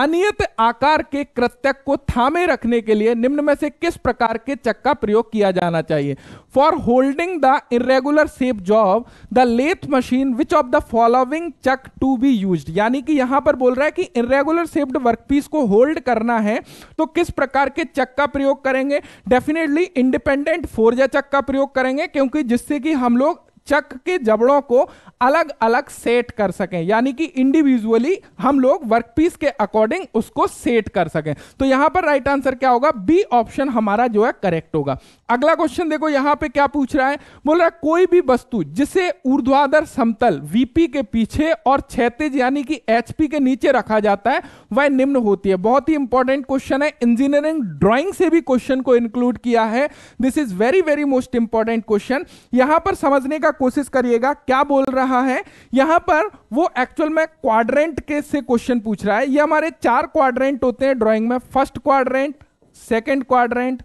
Speaker 1: अनियत आकार के कृत्यक को थामे रखने के लिए निम्न में से किस प्रकार के चक का प्रयोग किया जाना चाहिए for holding the irregular shape job the lathe machine which of the following chuck to be use यानी कि यहां पर बोल रहा है कि इरेगुलर सेप्ड वर्कपीस को होल्ड करना है तो किस प्रकार के चक का प्रयोग करेंगे डेफिनेटली इंडिपेंडेंट फोर्जा चक का प्रयोग करेंगे क्योंकि जिससे कि हम लोग चक के जबड़ों को अलग अलग सेट कर सकें यानी कि इंडिविजुअली हम लोग वर्कपीस के अकॉर्डिंग उसको सेट कर सकें तो यहां पर राइट आंसर क्या होगा बी ऑप्शन हमारा जो है करेक्ट होगा अगला क्वेश्चन देखो यहां पे क्या पूछ रहा है बोल रहा है कोई भी वस्तु जिसे ऊर्ध्वाधर समतल वीपी के पीछे और क्षैतिज यानी कि एचपी के नीचे रखा जाता है वह निम्न होती है बहुत ही इंपॉर्टेंट क्वेश्चन है इंजीनियरिंग ड्रॉइंग से भी क्वेश्चन को इंक्लूड किया है this is very very most important question यहां पर समझने का का कोशिश करिएगा क्या बोल रहा है यहां पर वो एक्चुअल में क्वाड्रेंट के से क्वेश्चन पूछ रहा है ये हमारे चार क्वाड्रेंट होते हैं ड्राइंग में first quadrant second quadrant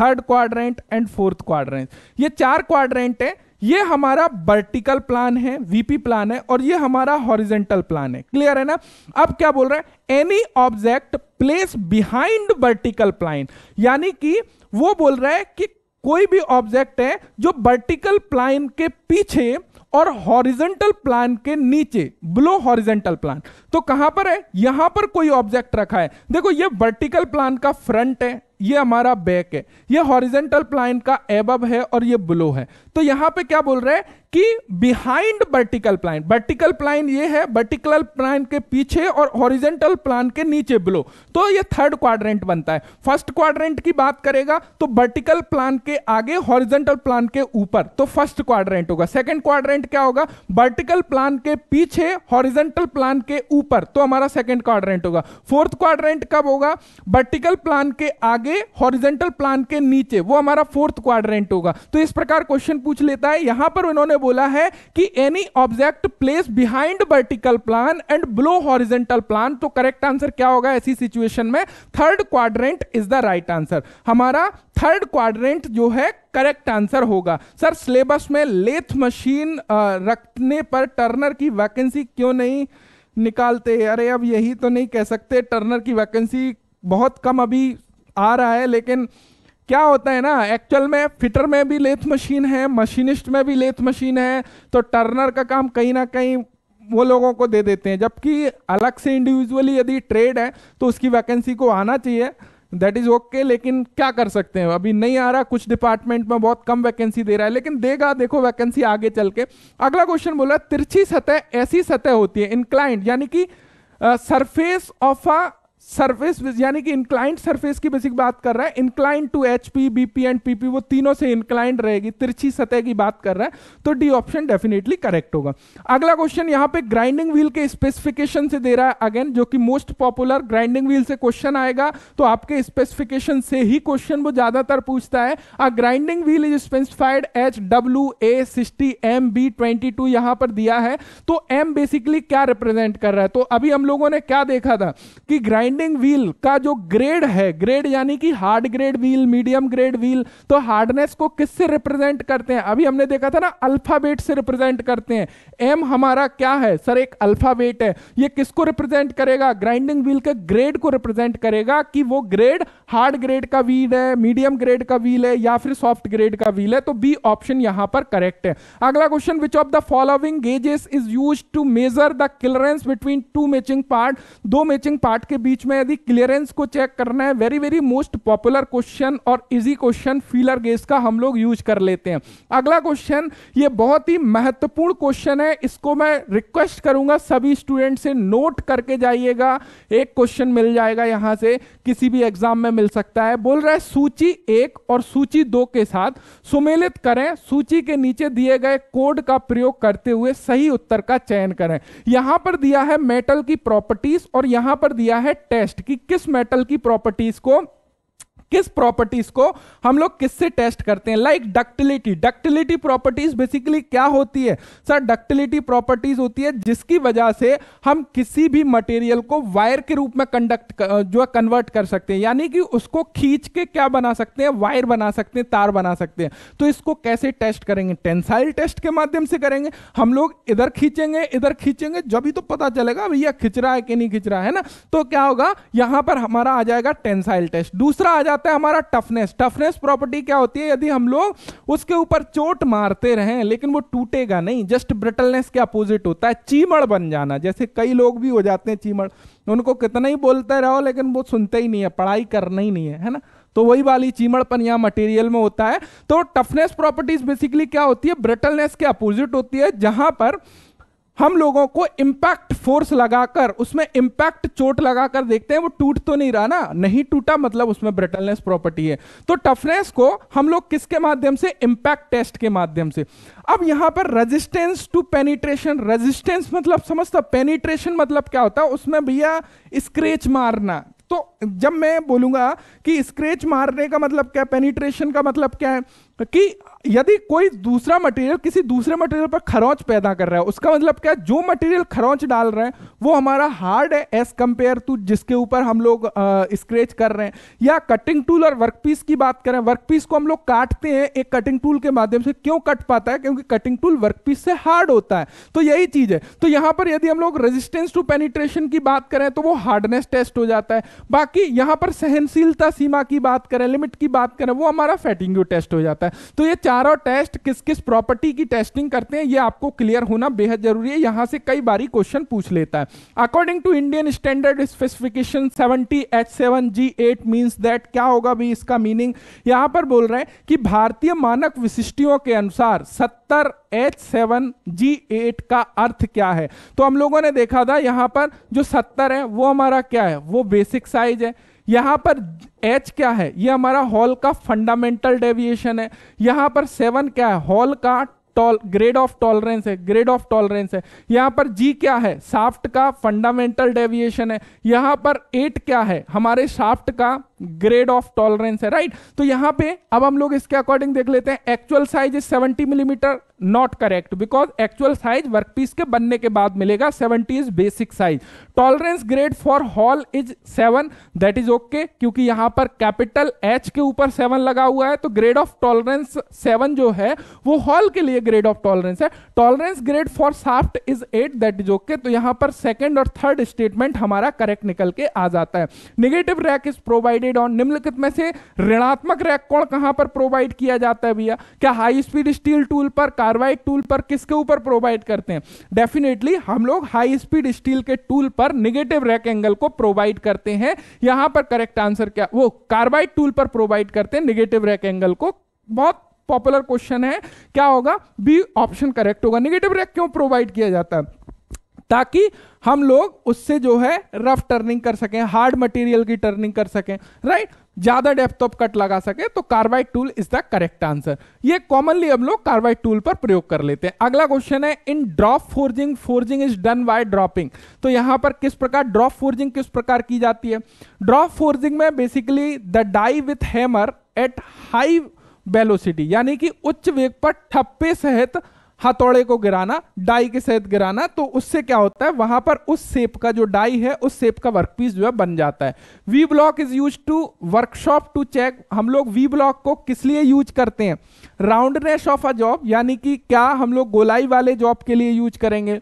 Speaker 1: third quadrant and fourth quadrant ये चार क्वाड्रेंट है ये हमारा वर्टिकल प्लान है वीपी प्लान है और ये हमारा हॉरिजेंटल प्लान है क्लियर है ना अब क्या बोल रहा है any object place behind vertical plan यानी कि वो बोल रहा है कि कोई भी ऑब्जेक्ट है जो वर्टिकल प्लान के पीछे और हॉरिजेंटल प्लान के नीचे ब्लो हॉरिजेंटल प्लान तो कहां पर है यहां पर कोई ऑब्जेक्ट रखा है देखो ये वर्टिकल प्लान का फ्रंट है ये हमारा बैक है ये हॉरिजेंटल प्लाइन का एबब है और ये ब्लो है तो यहां पे क्या बोल रहे हैं कि behind vertical plane vertical plane ये है वर्टिकल प्लाइन के पीछे और हॉरिजेंटल प्लान के नीचे ब्लो तो ये थर्ड क्वाड्रेंट बनता है फर्स्ट क्वाड्रेंट की बात करेगा तो वर्टिकल प्लान के आगे हॉरिजेंटल प्लान के ऊपर तो फर्स्ट क्वाड्रेंट होगा सेकंड क्वाड्रेंट क्या होगा वर्टिकल प्लान के पीछे हॉरिजेंटल प्लान के ऊपर तो हमारा सेकेंड क्वाड्रेंट होगा फोर्थ क्वाड्रेंट कब होगा वर्टिकल प्लान के आगे आगे हॉरिजेंटल प्लान के नीचे वो हमारा फोर्थ क्वाड्रेंट होगा तो इस प्रकार क्वेश्चन पूछ लेता है यहां पर उन्होंने बोला है कि any object place behind vertical plan and below horizontal plan तो करेक्ट आंसर क्या होगा ऐसी सिचुएशन में third quadrant is the right answer हमारा थर्ड क्वाड्रेंट जो है करेक्ट आंसर होगा सर सिलेबस में लेथ मशीन रखने पर टर्नर की वैकेंसी क्यों नहीं निकालते अरे अब यही तो नहीं कह सकते टर्नर की वैकेंसी बहुत कम अभी आ रहा है लेकिन क्या होता है ना एक्चुअल में फिटर में भी लेथ मशीन है मशीनिस्ट में भी लेथ मशीन है तो टर्नर का काम कहीं ना कहीं वो लोगों को दे देते हैं जबकि अलग से इंडिविजुअली यदि ट्रेड है तो उसकी वैकेंसी को आना चाहिए दैट इज़ ओके लेकिन क्या कर सकते हैं अभी नहीं आ रहा कुछ डिपार्टमेंट में बहुत कम वैकेंसी दे रहा है लेकिन देगा देखो वैकेंसी आगे चल के अगला क्वेश्चन बोला तिरछी सतह ऐसी सतह होती है इंक्लाइंट यानी कि सरफेस ऑफ अ सरफेस यानी कि इंक्लाइंट सरफेस की बेसिक बात कर रहा है inclined to H P B P and PP वो तीनों से इंक्लाइंट रहेगी तिरछी सतह की बात कर रहा है तो डी ऑप्शन डेफिनेटली करेक्ट होगा अगला क्वेश्चन यहाँ पे ग्राइंडिंग व्हील के स्पेसिफिकेशन से दे रहा है अगेन जो कि मोस्ट पॉपुलर ग्राइंडिंग व्हील से क्वेश्चन आएगा तो आपके स्पेसिफिकेशन से ही क्वेश्चन वो ज्यादातर पूछता है a grinding wheel is specified H W A sixty M B twenty two यहाँ पर दिया है तो एम बेसिकली क्या रिप्रेजेंट कर रहा है तो अभी हम लोगों ने क्या देखा था कि ग्राइंड ग्राइंडिंग व्हील का जो ग्रेड है ग्रेड यानी कि hard grade wheel medium grade wheel तो हार्डनेस को किससे रिप्रेजेंट करते हैं अभी हमने देखा था ना अल्फाबेट से रिप्रेजेंट करते हैं एम हमारा क्या है सर एक अल्फाबेट है ये किसको रिप्रेजेंट करेगा ग्राइंडिंग व्हील के ग्रेड को रिप्रेजेंट करेगा कि वो ग्रेड हार्ड ग्रेड का व्हील है मीडियम ग्रेड का व्हील है या फिर सॉफ्ट ग्रेड का व्हील है तो बी ऑप्शन यहां पर करेक्ट है अगला question which of the following gauges is use to measure the clearance between two matching part दो मैचिंग पार्ट के बीच बीच में यदि क्लियरेंस को चेक करना है very very most popular question और इजी क्वेश्चन फीलर गेज का हम लोग यूज कर लेते हैं अगला क्वेश्चन ये बहुत ही महत्वपूर्ण क्वेश्चन है इसको मैं रिक्वेस्ट करूंगा सभी स्टूडेंट से नोट करके जाइएगा एक क्वेश्चन मिल जाएगा यहां से किसी भी एग्जाम में मिल सकता है बोल रहा है सूची एक और सूची दो के साथ सुमेलित करें सूची के नीचे दिए गए कोड का प्रयोग करते हुए सही उत्तर का चयन करें यहां पर दिया है मेटल की प्रॉपर्टीज और यहां पर दिया है टेस्ट कि किस मेटल की प्रॉपर्टीज को किस प्रॉपर्टीज को हम लोग किससे टेस्ट करते हैं like ductility ductility properties basically क्या होती है सर डक्टिलिटी प्रॉपर्टीज होती है जिसकी वजह से हम किसी भी मटेरियल को वायर के रूप में कंडक्ट जो है कन्वर्ट कर सकते हैं यानी कि उसको खींच के क्या बना सकते हैं वायर बना सकते हैं तार बना सकते हैं तो इसको कैसे टेस्ट करेंगे टेंसाइल टेस्ट के माध्यम से करेंगे हम लोग इधर खींचेंगे इधर खींचेंगे जब ही तो पता चलेगा भैया खिंच रहा है कि नहीं खिंच रहा है ना तो क्या होगा यहां पर हमारा आ जाएगा टेंसाइल टेस्ट दूसरा आ जाता आता है हमारा टफनेस टफनेस प्रॉपर्टी क्या होती है यदि हम लोग उसके ऊपर चोट मारते रहें लेकिन वो टूटेगा नहीं जस्ट ब्रिटलनेस के अपोजिट होता है चीमड़ बन जाना जैसे कई लोग भी हो जाते हैं चीमड़ उनको कितना ही बोलते रहो लेकिन वो सुनते ही नहीं है पढ़ाई करना ही नहीं है है ना तो वही वाली चीमड़पन यहाँ मटेरियल में होता है तो टफनेस प्रॉपर्टीज बेसिकली क्या होती है ब्रिटलनेस के अपोजिट होती है जहां पर हम लोगों को इम्पैक्ट फोर्स लगाकर उसमें इम्पैक्ट चोट लगाकर देखते हैं वो टूट तो नहीं रहा ना नहीं टूटा मतलब उसमें ब्रिटलनेस प्रॉपर्टी है तो टफनेस को हम लोग किसके माध्यम से इम्पैक्ट टेस्ट के माध्यम से अब यहां पर रेजिस्टेंस टू पेनिट्रेशन रेजिस्टेंस मतलब समझता पेनिट्रेशन मतलब क्या होता है उसमें भैया स्क्रेच मारना तो जब मैं बोलूंगा कि स्क्रेच मारने का मतलब क्या पेनिट्रेशन का मतलब क्या है कि यदि कोई दूसरा मटेरियल किसी दूसरे मटेरियल पर खरोंच पैदा कर रहा है उसका मतलब क्या है जो मटेरियल खरोंच डाल रहे हैं वो हमारा हार्ड है एज कंपेयर टू जिसके ऊपर हम लोग स्क्रेच कर रहे हैं या कटिंग टूल और वर्कपीस की बात करें वर्कपीस को हम लोग काटते हैं एक कटिंग टूल के माध्यम से क्यों कट पाता है क्योंकि कटिंग टूल वर्कपीस से हार्ड होता है तो यही चीज है तो यहां पर यदि हम लोग रेजिस्टेंस टू पेनिट्रेशन की बात करें तो वो हार्डनेस टेस्ट हो जाता है बाकी यहां पर सहनशीलता सीमा की बात करें लिमिट की बात करें वो हमारा फैटिंग टेस्ट हो जाता है तो ये चारों टेस्ट किस किस प्रॉपर्टी की टेस्टिंग करते हैं ये आपको क्लियर होना बेहद जरूरी है यहां से कई बारी क्वेश्चन पूछ लेता है according to Indian standard specification seventy H seven G eight means that क्या होगा भी इसका मीनिंग यहां पर बोल रहे हैं कि भारतीय मानक विशिष्टियों के अनुसार सत्तर एच सेवन जी एट का अर्थ क्या है तो हम लोगों ने देखा था यहां पर जो सत्तर है वो हमारा क्या है वो बेसिक साइज है यहां पर एच क्या है ये हमारा हॉल का फंडामेंटल डेविएशन है यहां पर सेवन क्या है हॉल का टॉल ग्रेड ऑफ टॉलरेंस है ग्रेड ऑफ टॉलरेंस है यहां पर जी क्या है साफ्ट का फंडामेंटल डेविएशन है यहां पर एट क्या है हमारे साफ्ट का ग्रेड ऑफ टॉलरेंस है राइट तो यहाँ पे अब हम लोग इसके अकॉर्डिंग देख लेते हैं actual size is 70 millimetre not correct because actual size workpiece के बनने के बाद मिलेगा seventy is basic size tolerance grade for hole is seven that is okay क्योंकि यहां पर कैपिटल एच के ऊपर सेवन लगा हुआ है तो ग्रेड ऑफ टॉलरेंस सेवन जो है वो हॉल के लिए ग्रेड ऑफ टॉलरेंस है tolerance grade for shaft is eight that is okay तो यहां पर सेकेंड और थर्ड स्टेटमेंट हमारा करेक्ट निकल के आ जाता है negative rake is provided on निम्नलिखित में से ऋणात्मक रैक कौन कहां पर प्रोवाइड किया जाता है भैया क्या हाई स्पीड स्टील टूल पर कार्बाइड टूल पर किसके ऊपर प्रोवाइड करते हैं डेफिनेटली हम लोग हाई स्पीड स्टील के टूल पर निगेटिव रैक एंगल को प्रोवाइड करते हैं यहां पर करेक्ट आंसर क्या वो कार्बाइड टूल पर प्रोवाइड करते हैं निगेटिव रैक एंगल को बहुत पॉपुलर क्वेश्चन है क्या होगा बी ऑप्शन करेक्ट होगा नेगेटिव रैक क्यों प्रोवाइड किया जाता है ताकि हम लोग उससे जो है रफ टर्निंग कर सकें हार्ड मटेरियल की टर्निंग कर सकें राइट ज्यादा डेप्थ ऑफ कट लगा सके तो carbide tool is the correct answer ये कॉमनली हम लोग कार्बाइड टूल पर प्रयोग कर लेते हैं अगला क्वेश्चन है in drop forging forging is done by dropping तो यहां पर किस प्रकार ड्रॉप फोर्जिंग किस प्रकार की जाती है ड्रॉप फोर्जिंग में basically the die with hammer at high velocity यानी कि उच्च वेग पर ठप्पे सहित हथौड़े को गिराना डाई के सहित गिराना तो उससे क्या होता है वहां पर उस सेप का जो डाई है उस सेप का वर्कपीस जो है बन जाता है V block is use to workshop to check हम लोग वी ब्लॉक को किस लिए यूज करते हैं राउंडनेस ऑफ अ जॉब यानी कि क्या हम लोग गोलाई वाले जॉब के लिए यूज करेंगे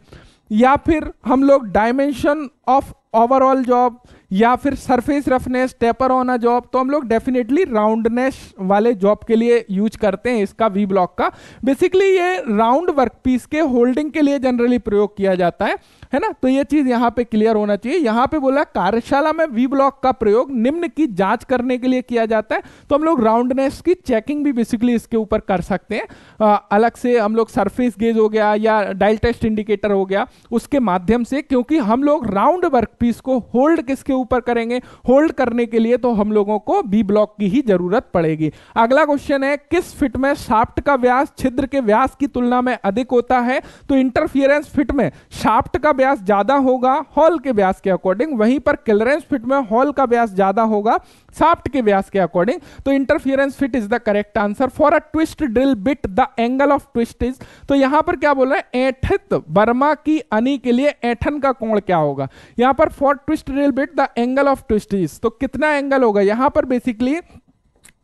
Speaker 1: या फिर हम लोग डायमेंशन ऑफ ओवरऑल जॉब या फिर surface roughness taper on a job तो हम लोग डेफिनेटली राउंडनेस वाले जॉब के लिए यूज करते हैं इसका वी ब्लॉक का बेसिकली ये राउंड वर्कपीस के होल्डिंग के लिए जनरली प्रयोग किया जाता है है ना तो ये चीज यहाँ पे क्लियर होना चाहिए यहाँ पे बोला कार्यशाला में वी ब्लॉक का प्रयोग निम्न की जांच करने के लिए किया जाता है तो हम लोग राउंडनेस की चेकिंग भी बेसिकली इसके ऊपर कर सकते हैं आ, अलग से हम लोग सरफेस गेज हो गया या डायल टेस्ट इंडिकेटर हो गया उसके माध्यम से क्योंकि हम लोग राउंड वर्कपीस को होल्ड किसके ऊपर करेंगे होल्ड करने के लिए तो हम लोगों को बी ब्लॉक की ही जरूरत पड़ेगी अगला क्वेश्चन है किस फिट में शाफ्ट का व्यास छिद्र के व्यास की तुलना में अधिक होता है तो इंटरफियरेंस फिट में शाफ्ट का व्यास ज्यादा होगा हॉल के व्यास के अकॉर्डिंग वहीं पर क्लियरेंस फिट में हॉल का व्यास ज्यादा होगा शाफ्ट के व्यास के अकॉर्डिंग तो interference fit is the correct answer for a twist drill bit the angle of twist is तो यहां पर क्या बोल रहे हैं एठित बर्मा की अनी के लिए एठन का कोण क्या होगा यहां पर for twist drill bit the angle of is तो कितना एंगल होगा यहां पर बेसिकली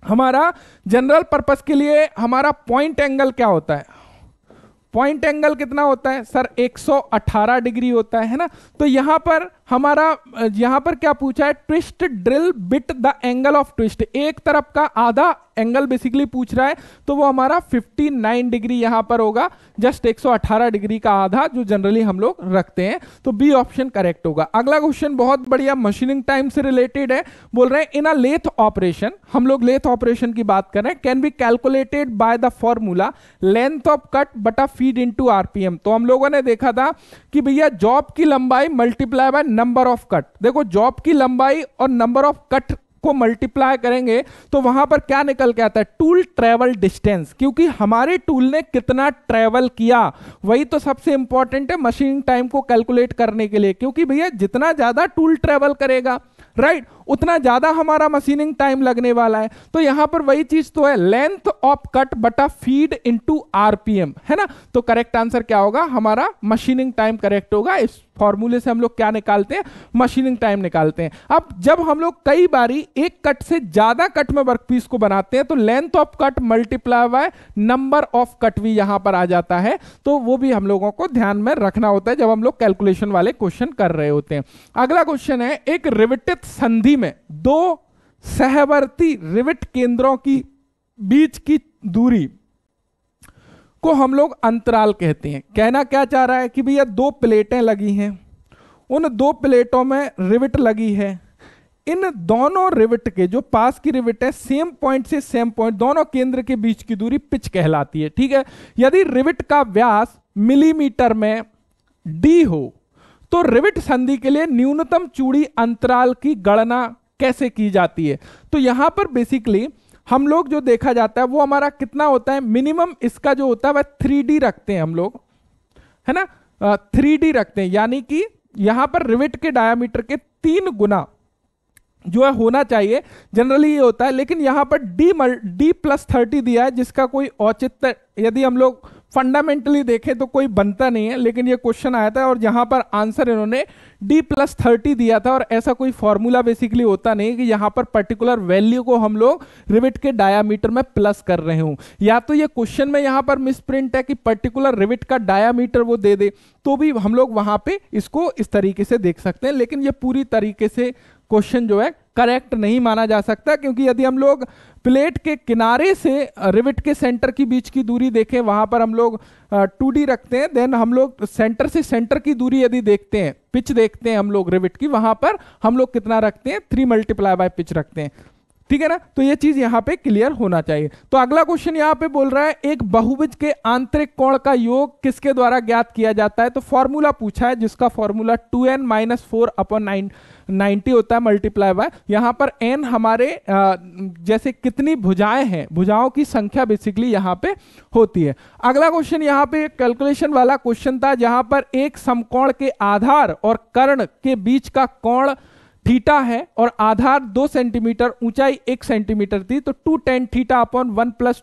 Speaker 1: हमारा जनरल पर्पस के लिए हमारा पॉइंट एंगल क्या होता है पॉइंट एंगल कितना होता है सर 118 डिग्री होता है ना तो यहां पर हमारा यहां पर क्या पूछा है twist drill bit the angle of twist एक तरफ का आधा एंगल बेसिकली पूछ रहा है तो वो हमारा 59 डिग्री यहां पर होगा जस्ट 118 डिग्री का आधा जो जनरली हम लोग रखते हैं तो बी ऑप्शन करेक्ट होगा अगला क्वेश्चन बहुत बढ़िया मशीनिंग टाइम से रिलेटेड है बोल रहे हैं इन अ लेथ ऑपरेशन हम लोग लेथ ऑपरेशन की बात कर रहे हैं can be calculated by the formula length of cut बटा फीड इन टू आरपीएम तो हम लोगों ने देखा था कि भैया जॉब की लंबाई multiply by number of cut देखो जॉब की लंबाई और नंबर ऑफ कट को मल्टीप्लाई करेंगे तो वहां पर क्या निकल के आता है टूल ट्रेवल डिस्टेंस क्योंकि हमारे टूल ने कितना ट्रेवल किया वही तो सबसे इंपॉर्टेंट है मशीन टाइम को कैलकुलेट करने के लिए क्योंकि भैया जितना ज्यादा टूल ट्रेवल करेगा राइट right? उतना ज़्यादा हमारा मशीनिंग टाइम लगने वाला है तो यहां पर वही चीज़ तो है लेंथ ऑफ कट बटा फीड इंटू आरपीएम है ना तो करेक्ट आंसर क्या होगा हमारा मशीनिंग टाइम करेक्ट होगा इस फॉर्मूले से हम लोग क्या निकालते हैं मशीनिंग टाइम निकालते हैं अब जब हम लोग कई बारी एक कट से ज़्यादा कट में वर्कपीस को बनाते हैं तो length of cut multiply by number of cut भी यहां पर आ जाता है तो वो भी हम लोगों को ध्यान में रखना होता है जब हम लोग कैलकुलेशन वाले क्वेश्चन कर रहे होते हैं अगला क्वेश्चन है एक रिविटेड संधि दूरी में दो सहवर्ती रिविट केंद्रों की बीच की दूरी को हम लोग अंतराल कहते हैं कहना क्या चाह रहा है कि भैया दो प्लेटें लगी हैं उन दो प्लेटों में रिविट लगी है इन दोनों रिविट के जो पास की रिविट है सेम पॉइंट से सेम पॉइंट दोनों केंद्र के बीच की दूरी पिच कहलाती है ठीक है यदि रिविट का व्यास मिलीमीटर में डी हो तो रिविट संधि के लिए न्यूनतम चूड़ी अंतराल की गणना कैसे की जाती है तो यहां पर बेसिकली हम लोग जो देखा जाता है वो हमारा कितना होता है मिनिमम इसका जो होता है वह थ्री रखते हैं हम लोग है ना थ्री रखते हैं यानी कि यहां पर रिविट के डायामीटर के तीन गुना जो है होना चाहिए जनरली ये होता है लेकिन यहां पर डी मल डी प्लस थर्टी दिया है जिसका कोई औचित्य यदि हम लोग फंडामेंटली देखें तो कोई बनता नहीं है लेकिन ये क्वेश्चन आया था और यहाँ पर आंसर इन्होंने d प्लस थर्टी दिया था और ऐसा कोई फॉर्मूला बेसिकली होता नहीं कि यहाँ पर पर्टिकुलर वैल्यू को हम लोग रिविट के डायामीटर में प्लस कर रहे हूँ या तो ये क्वेश्चन में यहाँ पर मिसप्रिंट है कि पर्टिकुलर रिविट का डायामीटर वो दे दे तो भी हम लोग वहाँ पर इसको इस तरीके से देख सकते हैं लेकिन ये पूरी तरीके से क्वेश्चन जो है करेक्ट नहीं माना जा सकता क्योंकि यदि हम लोग प्लेट के किनारे से रिविट के सेंटर की बीच की दूरी देखें वहां पर हम लोग टू रखते हैं देन हम लोग सेंटर से सेंटर की दूरी यदि देखते हैं पिच देखते हैं हम लोग रिविट की वहां पर हम लोग कितना रखते हैं थ्री मल्टीप्लाई बाय पिच रखते हैं ठीक है ना तो ये चीज यहां पे क्लियर होना चाहिए तो अगला क्वेश्चन यहां पे बोल रहा है एक बहुबिज के आंतरिक कोण का योग किसके द्वारा ज्ञात किया जाता है तो फॉर्मूला पूछा है जिसका formula two N minus four upon nine 90 होता है मल्टीप्लाई बाय यहाँ पर n हमारे आ, जैसे कितनी भुजाएं हैं भुजाओं की संख्या बेसिकली यहाँ पे होती है अगला क्वेश्चन यहाँ पे कैलकुलेशन वाला क्वेश्चन था जहाँ पर एक समकोण के आधार और कर्ण के बीच का कोण थीटा है और आधार दो सेंटीमीटर ऊंचाई एक सेंटीमीटर थी तो two tan theta upon one plus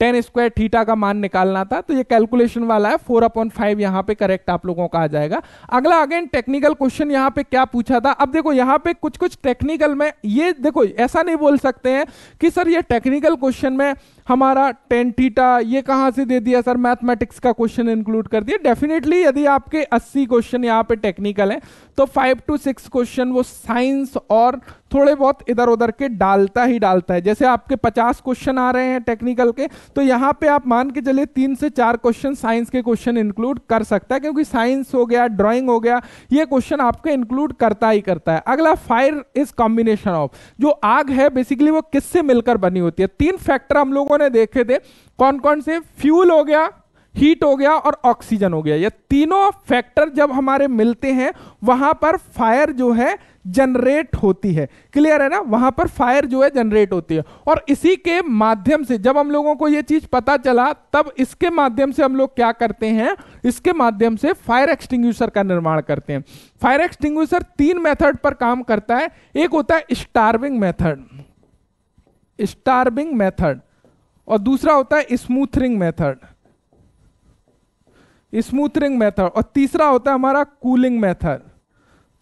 Speaker 1: tan square theta का मान निकालना था तो ये कैलकुलेशन वाला है फोर अपॉइंट फाइव यहाँ पे करेक्ट आप लोगों का आ जाएगा अगला अगेन टेक्निकल क्वेश्चन यहाँ पे क्या पूछा था अब देखो यहाँ पे कुछ कुछ टेक्निकल में ये देखो ऐसा नहीं बोल सकते हैं कि सर ये टेक्निकल क्वेश्चन में हमारा टेन थीटा ये कहाँ से दे दिया सर मैथमेटिक्स का क्वेश्चन इंक्लूड कर दिया डेफिनेटली यदि आपके 80 क्वेश्चन यहाँ पे टेक्निकल हैं तो फाइव टू सिक्स क्वेश्चन वो साइंस और थोड़े बहुत इधर उधर के डालता ही डालता है जैसे आपके 50 क्वेश्चन आ रहे हैं टेक्निकल के तो यहाँ पे आप मान के चलिए तीन से चार क्वेश्चन साइंस के क्वेश्चन इंक्लूड कर सकता है क्योंकि साइंस हो गया ड्राइंग हो गया ये क्वेश्चन आपके इंक्लूड करता ही करता है अगला फायर इज कॉम्बिनेशन ऑफ जो आग है बेसिकली वो किससे मिलकर बनी होती है तीन फैक्टर हम लोगों लोगों ने देखे थे कौन कौन से फ्यूल हो गया हीट हो गया और ऑक्सीजन हो गया ये तीनों फैक्टर जब हमारे मिलते हैं वहां पर फायर जो है जनरेट होती है क्लियर है ना वहां पर फायर जो है जनरेट होती है और इसी के माध्यम से जब हम लोगों को ये चीज पता चला तब इसके माध्यम से हम लोग क्या करते हैं इसके माध्यम से फायर एक्सटिंग का निर्माण करते हैं फायर एक्सटिंग तीन मेथड पर काम करता है एक होता है स्टार्विंग मेथड स्टार्विंग मेथड और दूसरा होता है स्मूथरिंग मेथड स्मूथरिंग मेथड और तीसरा होता है हमारा कूलिंग मेथड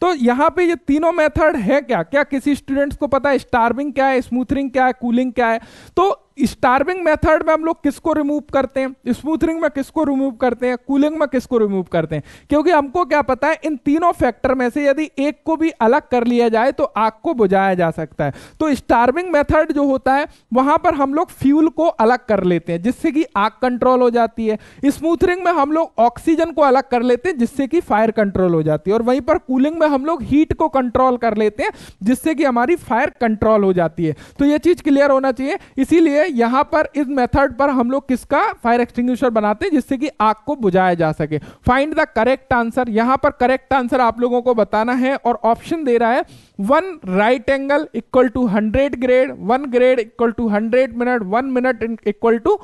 Speaker 1: तो यहां पे ये तीनों मेथड है क्या क्या किसी स्टूडेंट्स को पता है स्टार्विंग क्या है स्मूथरिंग क्या है कूलिंग क्या है तो स्टार्विंग मेथड में हम लोग किसको रिमूव करते हैं स्मूथनिंग में किसको रिमूव करते हैं कूलिंग में किसको रिमूव करते हैं क्योंकि हमको क्या पता है इन तीनों फैक्टर में से यदि एक को भी अलग कर लिया जाए तो आग को बुझाया जा सकता है तो स्टार्विंग मेथड जो होता है वहां पर हम लोग फ्यूल को अलग कर लेते हैं जिससे कि आग कंट्रोल हो जाती है स्मूथनिंग में हम लोग ऑक्सीजन को अलग कर लेते हैं जिससे कि फायर कंट्रोल हो जाती है और वहीं पर कूलिंग में हम लोग हीट को कंट्रोल कर लेते हैं जिससे कि हमारी फायर कंट्रोल हो जाती है तो यह चीज क्लियर होना चाहिए इसीलिए है यहां पर इस मेथड पर हम लोग किसका फायर एक्सटिंग बनाते हैं जिससे कि आग को बुझाया जा सके फाइंड द करेक्ट आंसर यहां पर करेक्ट आंसर आप लोगों को बताना है और ऑप्शन दे रहा है one right angle equal to hundred grade one grade equal to hundred minute one minute equal to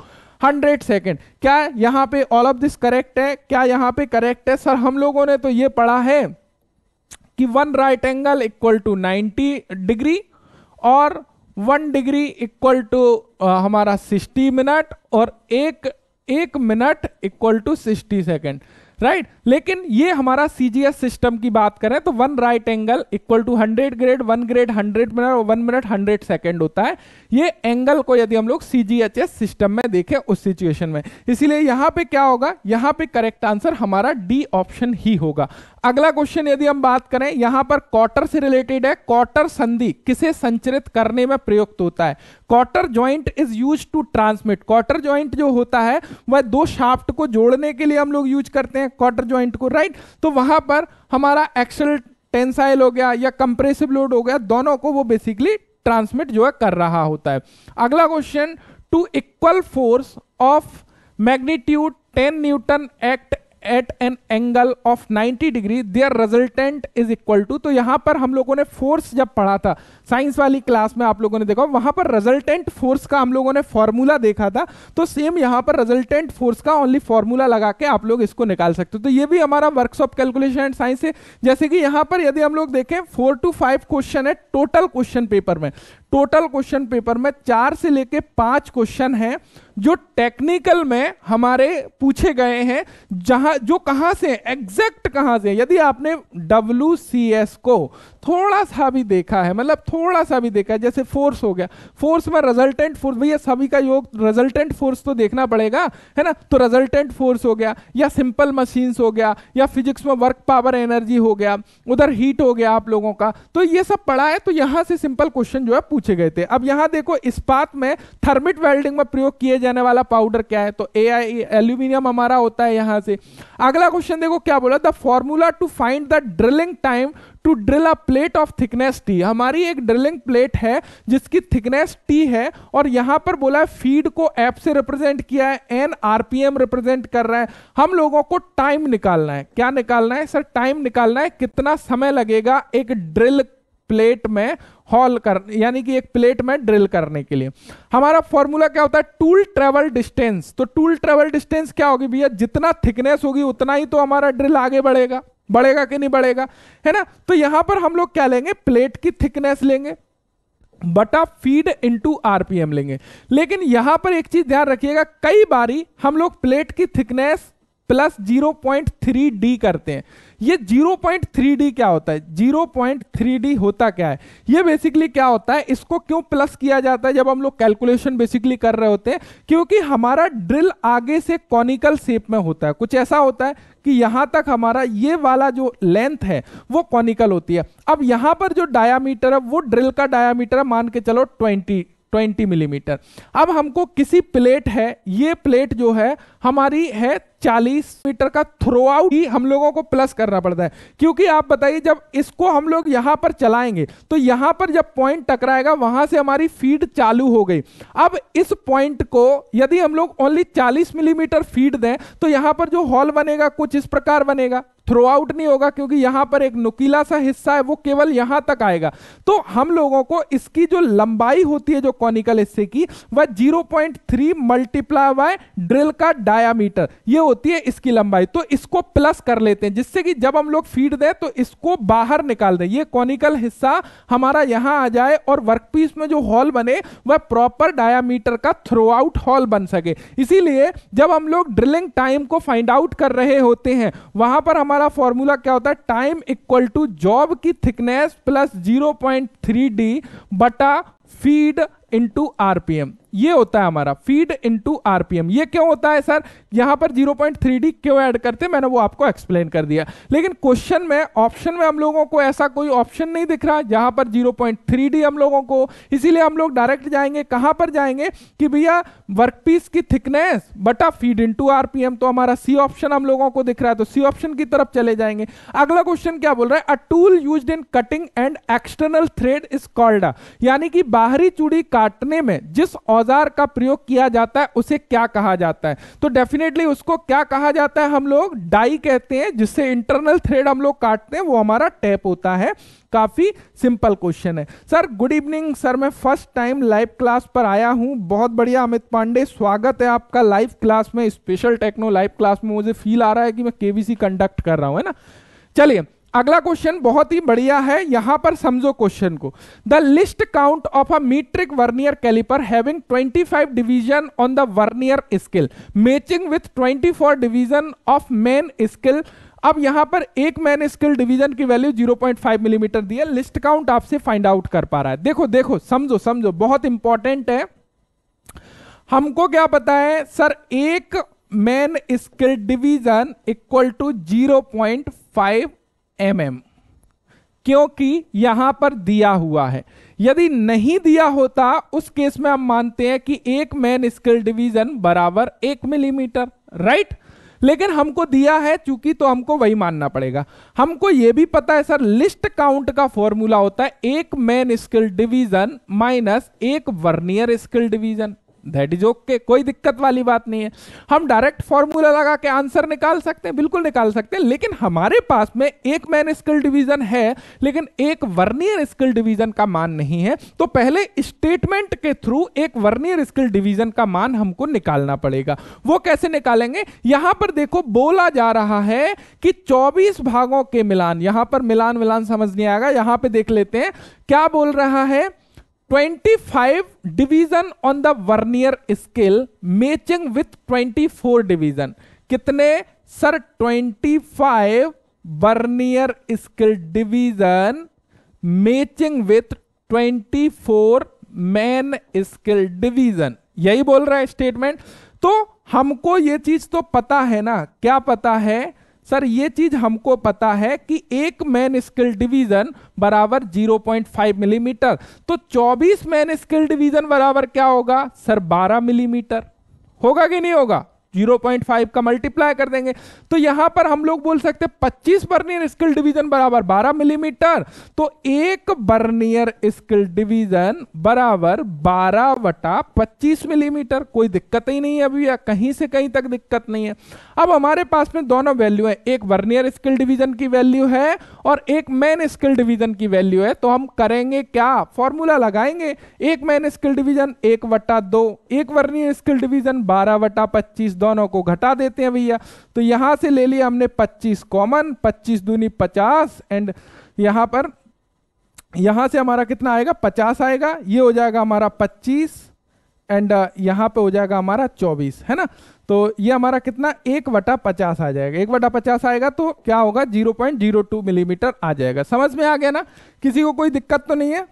Speaker 1: hundred second क्या यहां पे ऑल ऑफ दिस करेक्ट है क्या यहां पे करेक्ट है सर हम लोगों ने तो ये पढ़ा है कि one right angle equal to 90 degree और वन डिग्री इक्वल टू हमारा सिक्सटी मिनट और एक एक minute equal to sixty second right right? लेकिन ये हमारा सीजीएस सिस्टम की बात करें तो one right angle equal to hundred grade one grade hundred minute और वन मिनट हंड्रेड सेकेंड होता है ये एंगल को यदि हम लोग सीजीएचएस सिस्टम में देखें उस सिचुएशन में इसीलिए यहाँ पे क्या होगा यहाँ पे करेक्ट आंसर हमारा डी ऑप्शन ही होगा अगला क्वेश्चन यदि हम बात करें यहां पर क्वार्टर से रिलेटेड है क्वार्टर संधि किसे संचरित करने में प्रयुक्त होता है quarter joint is use to transmit quarter joint जो होता है वह दो शाफ्ट को जोड़ने के लिए हम लोग यूज करते हैं क्वार्टर ज्वाइंट को राइट तो वहां पर हमारा एक्सल टेंसाइल हो गया या कंप्रेसिव लोड हो गया दोनों को वो बेसिकली ट्रांसमिट जो है कर रहा होता है अगला question two equal force of magnitude 10 newton act at an angle of 90 degree their resultant is equal to तो यहां पर हम लोगों ने फोर्स जब पढ़ा था साइंस वाली क्लास में आप लोगों ने देखा वहां पर रिजल्टेंट फोर्स का हम लोगों ने फॉर्मूला देखा था तो सेम यहां पर रिजल्टेंट फोर्स का ओनली फॉर्मूला लगा के आप लोग इसको निकाल सकते हो तो ये भी हमारा वर्कशॉप कैलकुलेशन एंड साइंस है जैसे कि यहां पर यदि हम लोग देखें फोर टू फाइव क्वेश्चन है टोटल क्वेश्चन पेपर में टोटल क्वेश्चन पेपर में चार से लेके पांच क्वेश्चन हैं जो टेक्निकल में हमारे पूछे गए हैं जहां जो कहां से एग्जैक्ट कहां से यदि आपने डब्ल्यू को थोड़ा सा भी देखा है मतलब थोड़ा सा भी देखा है जैसे फोर्स हो गया फोर्स में रिजल्टेंट फोर्स भैया सभी का योग रिजल्टेंट फोर्स तो देखना पड़ेगा है ना तो रिजल्टेंट फोर्स हो गया या सिंपल मशीन्स हो गया या फिजिक्स में वर्क पावर एनर्जी हो गया उधर हीट हो गया आप लोगों का तो ये सब पढ़ा है तो यहां से सिंपल क्वेश्चन जो है पूछे गए थे अब यहां देखो इस्पात में थर्मिट वेल्डिंग में प्रयोग किए जाने वाला पाउडर क्या है तो ए एल्यूमिनियम हमारा होता है यहां से अगला क्वेश्चन देखो क्या बोला the formula to find the drilling time to drill a plate of thickness T हमारी एक ड्रिलिंग प्लेट है जिसकी थिकनेस टी है और यहां पर बोला है फीड को एप से रिप्रेजेंट किया है एन आरपीएम रिप्रेजेंट कर रहा है हम लोगों को टाइम निकालना है क्या निकालना है सर टाइम निकालना है कितना समय लगेगा एक ड्रिल प्लेट में हॉल कर यानी कि एक प्लेट में ड्रिल करने के लिए हमारा फॉर्मूला क्या होता है टूल ट्रेवल डिस्टेंस तो टूल ट्रेवल डिस्टेंस क्या होगी भैया जितना थिकनेस होगी उतना ही तो हमारा ड्रिल आगे बढ़ेगा बढ़ेगा कि नहीं बढ़ेगा है ना तो यहां पर हम लोग क्या लेंगे प्लेट की थिकनेस लेंगे बटा फीड इनटू आरपीएम लेंगे लेकिन यहां पर एक चीज ध्यान रखिएगा कई बारी हम लोग प्लेट की thickness plus zero point three D करते हैं ये 0.3D क्या होता है 0.3D होता क्या है ये बेसिकली क्या होता है इसको क्यों प्लस किया जाता है जब हम लोग कैलकुलेशन बेसिकली कर रहे होते हैं क्योंकि हमारा ड्रिल आगे से कॉनिकल शेप में होता है कुछ ऐसा होता है कि यहां तक हमारा ये वाला जो लेंथ है वो कॉनिकल होती है अब यहां पर जो डायामीटर है वो ड्रिल का डायामीटर है मान के चलो ट्वेंटी 20 मिलीमीटर mm. अब हमको किसी प्लेट है ये प्लेट जो है हमारी है 40 मीटर का थ्रो आउट ही हम लोगों को प्लस करना पड़ता है क्योंकि आप बताइए जब इसको हम लोग यहां पर चलाएंगे तो यहां पर जब पॉइंट टकराएगा वहां से हमारी फीड चालू हो गई अब इस पॉइंट को यदि हम लोग ओनली 40 मिलीमीटर फीड दें तो यहां पर जो हॉल बनेगा कुछ इस प्रकार बनेगा थ्रो आउट नहीं होगा क्योंकि यहां पर एक नुकीला सा हिस्सा है वो केवल यहां तक आएगा तो हम लोगों को इसकी जो लंबाई होती है जो कॉनिकल हिस्से की वह थ्री मल्टीप्लाई बाय ड्रिल का डायामीटर ये होती है इसकी लंबाई तो इसको प्लस कर लेते हैं जिससे कि जब हम लोग फीड दें तो इसको बाहर निकाल दें ये कॉनिकल हिस्सा हमारा यहाँ आ जाए और वर्कपीस में जो हॉल बने वह प्रॉपर डायामीटर का थ्रू आउट हॉल बन सके इसीलिए जब हम लोग ड्रिलिंग टाइम को फाइंड आउट कर रहे होते हैं वहां पर हमारा फॉर्मूला क्या होता है टाइम इक्वल टू जॉब की thickness plus zero point three D बटा फीड इंटू आरपीएम ये होता है हमारा फीड इनटू आरपीएम ये क्यों होता है सर यहां पर 0.3D क्यों ऐड करते मैंने वो आपको एक्सप्लेन कर दिया लेकिन क्वेश्चन में ऑप्शन में हम लोगों को ऐसा कोई ऑप्शन नहीं दिख रहा यहां पर 0.3D हम लोगों को इसीलिए हम लोग डायरेक्ट जाएंगे कहां पर जाएंगे कि भैया वर्कपीस की थिकनेस बटा फीड इनटू आरपीएम तो हमारा सी ऑप्शन हम लोगों को दिख रहा है तो सी ऑप्शन की तरफ चले जाएंगे अगला क्वेश्चन क्या बोल रहा है a tool use in cutting and external thread is called यानी कि बाहरी चूड़ी काटने में जिस औजार का प्रयोग किया जाता है उसे क्या कहा जाता है तो डेफिनेटली उसको क्या कहा जाता है हम लोग डाई कहते हैं जिससे इंटरनल थ्रेड हम लोग काटते हैं वो हमारा टैप होता है काफ़ी सिंपल क्वेश्चन है सर गुड इवनिंग सर मैं फर्स्ट टाइम लाइव क्लास पर आया हूं बहुत बढ़िया अमित पांडे स्वागत है आपका लाइव क्लास में स्पेशल टेक्नो लाइव क्लास में मुझे फील आ रहा है कि मैं केवीसी कंडक्ट कर रहा हूं है ना चलिए अगला क्वेश्चन बहुत ही बढ़िया है यहां पर समझो क्वेश्चन को the least count of a metric vernier caliper having 25 division on the vernier scale matching with 24 division of main scale अब यहां पर एक मैन स्किल डिवीजन की वैल्यू 0.5 मिलीमीटर दी है लिस्ट काउंट आपसे फाइंड आउट कर पा रहा है देखो देखो समझो समझो बहुत इंपॉर्टेंट है हमको क्या पता है सर एक main scale division equal to zero M mm, क्योंकि यहां पर दिया हुआ है यदि नहीं दिया होता उस केस में हम मानते हैं कि एक मैन स्केल डिवीजन बराबर एक मिलीमीटर राइट लेकिन हमको दिया है चूंकि तो हमको वही मानना पड़ेगा हमको यह भी पता है सर लिस्ट काउंट का फॉर्मूला होता है एक मैन स्किल डिवीजन माइनस एक vernier scale division that is okay कोई दिक्कत वाली बात नहीं है हम डायरेक्ट फॉर्मूला लगा के आंसर निकाल सकते हैं बिल्कुल निकाल सकते हैं लेकिन हमारे पास में एक मैन स्किल डिवीजन है लेकिन एक वर्नियर स्किल डिवीजन का मान नहीं है तो पहले स्टेटमेंट के थ्रू एक वर्नियर स्किल डिवीजन का मान हमको निकालना पड़ेगा वो कैसे निकालेंगे यहां पर देखो बोला जा रहा है कि चौबीस भागों के मिलान यहां पर मिलान मिलान समझ नहीं आएगा यहां पर देख लेते हैं क्या बोल रहा है 25 division on the vernier scale matching with 24 division कितने sir 25 vernier scale division matching with 24 main scale division यही बोल रहा है स्टेटमेंट तो हमको ये चीज तो पता है ना क्या पता है सर ये चीज हमको पता है कि एक मैन स्किल डिवीजन बराबर 0.5 मिलीमीटर तो 24 मैन स्किल डिवीजन बराबर क्या होगा सर 12 मिलीमीटर होगा कि नहीं होगा 0.5 का मल्टीप्लाई कर देंगे तो यहां पर हम लोग बोल सकते हैं 25 बर्नियर स्किल डिवीजन बराबर 12 मिलीमीटर तो एक बर्नियर स्किल डिवीजन बराबर 12 वटा 25 मिलीमीटर कोई दिक्कत ही नहीं है अभी या कहीं से कहीं तक दिक्कत नहीं है अब हमारे पास में दोनों वैल्यू है एक बर्नियर स्किल डिवीजन की वैल्यू है और एक मैन स्किल डिवीजन की वैल्यू है तो हम करेंगे क्या फॉर्मूला लगाएंगे एक मैन स्किल डिवीजन एक वटा दो एक वर्नियर स्किल डिवीजन बारह वटा पच्चीस दोनों को घटा देते हैं भैया तो यहाँ से ले लिया हमने 25 कॉमन 25 दूनी 50 एंड यहाँ पर यहाँ से हमारा कितना आएगा 50 आएगा ये हो जाएगा हमारा 25 एंड uh, यहाँ पे हो जाएगा हमारा 24 है ना तो ये हमारा कितना एक वटा पचास आ जाएगा एक वटा पचास आएगा तो क्या होगा 0.02 मिलीमीटर mm आ जाएगा समझ में आ गया ना किसी को कोई दिक्कत तो नहीं है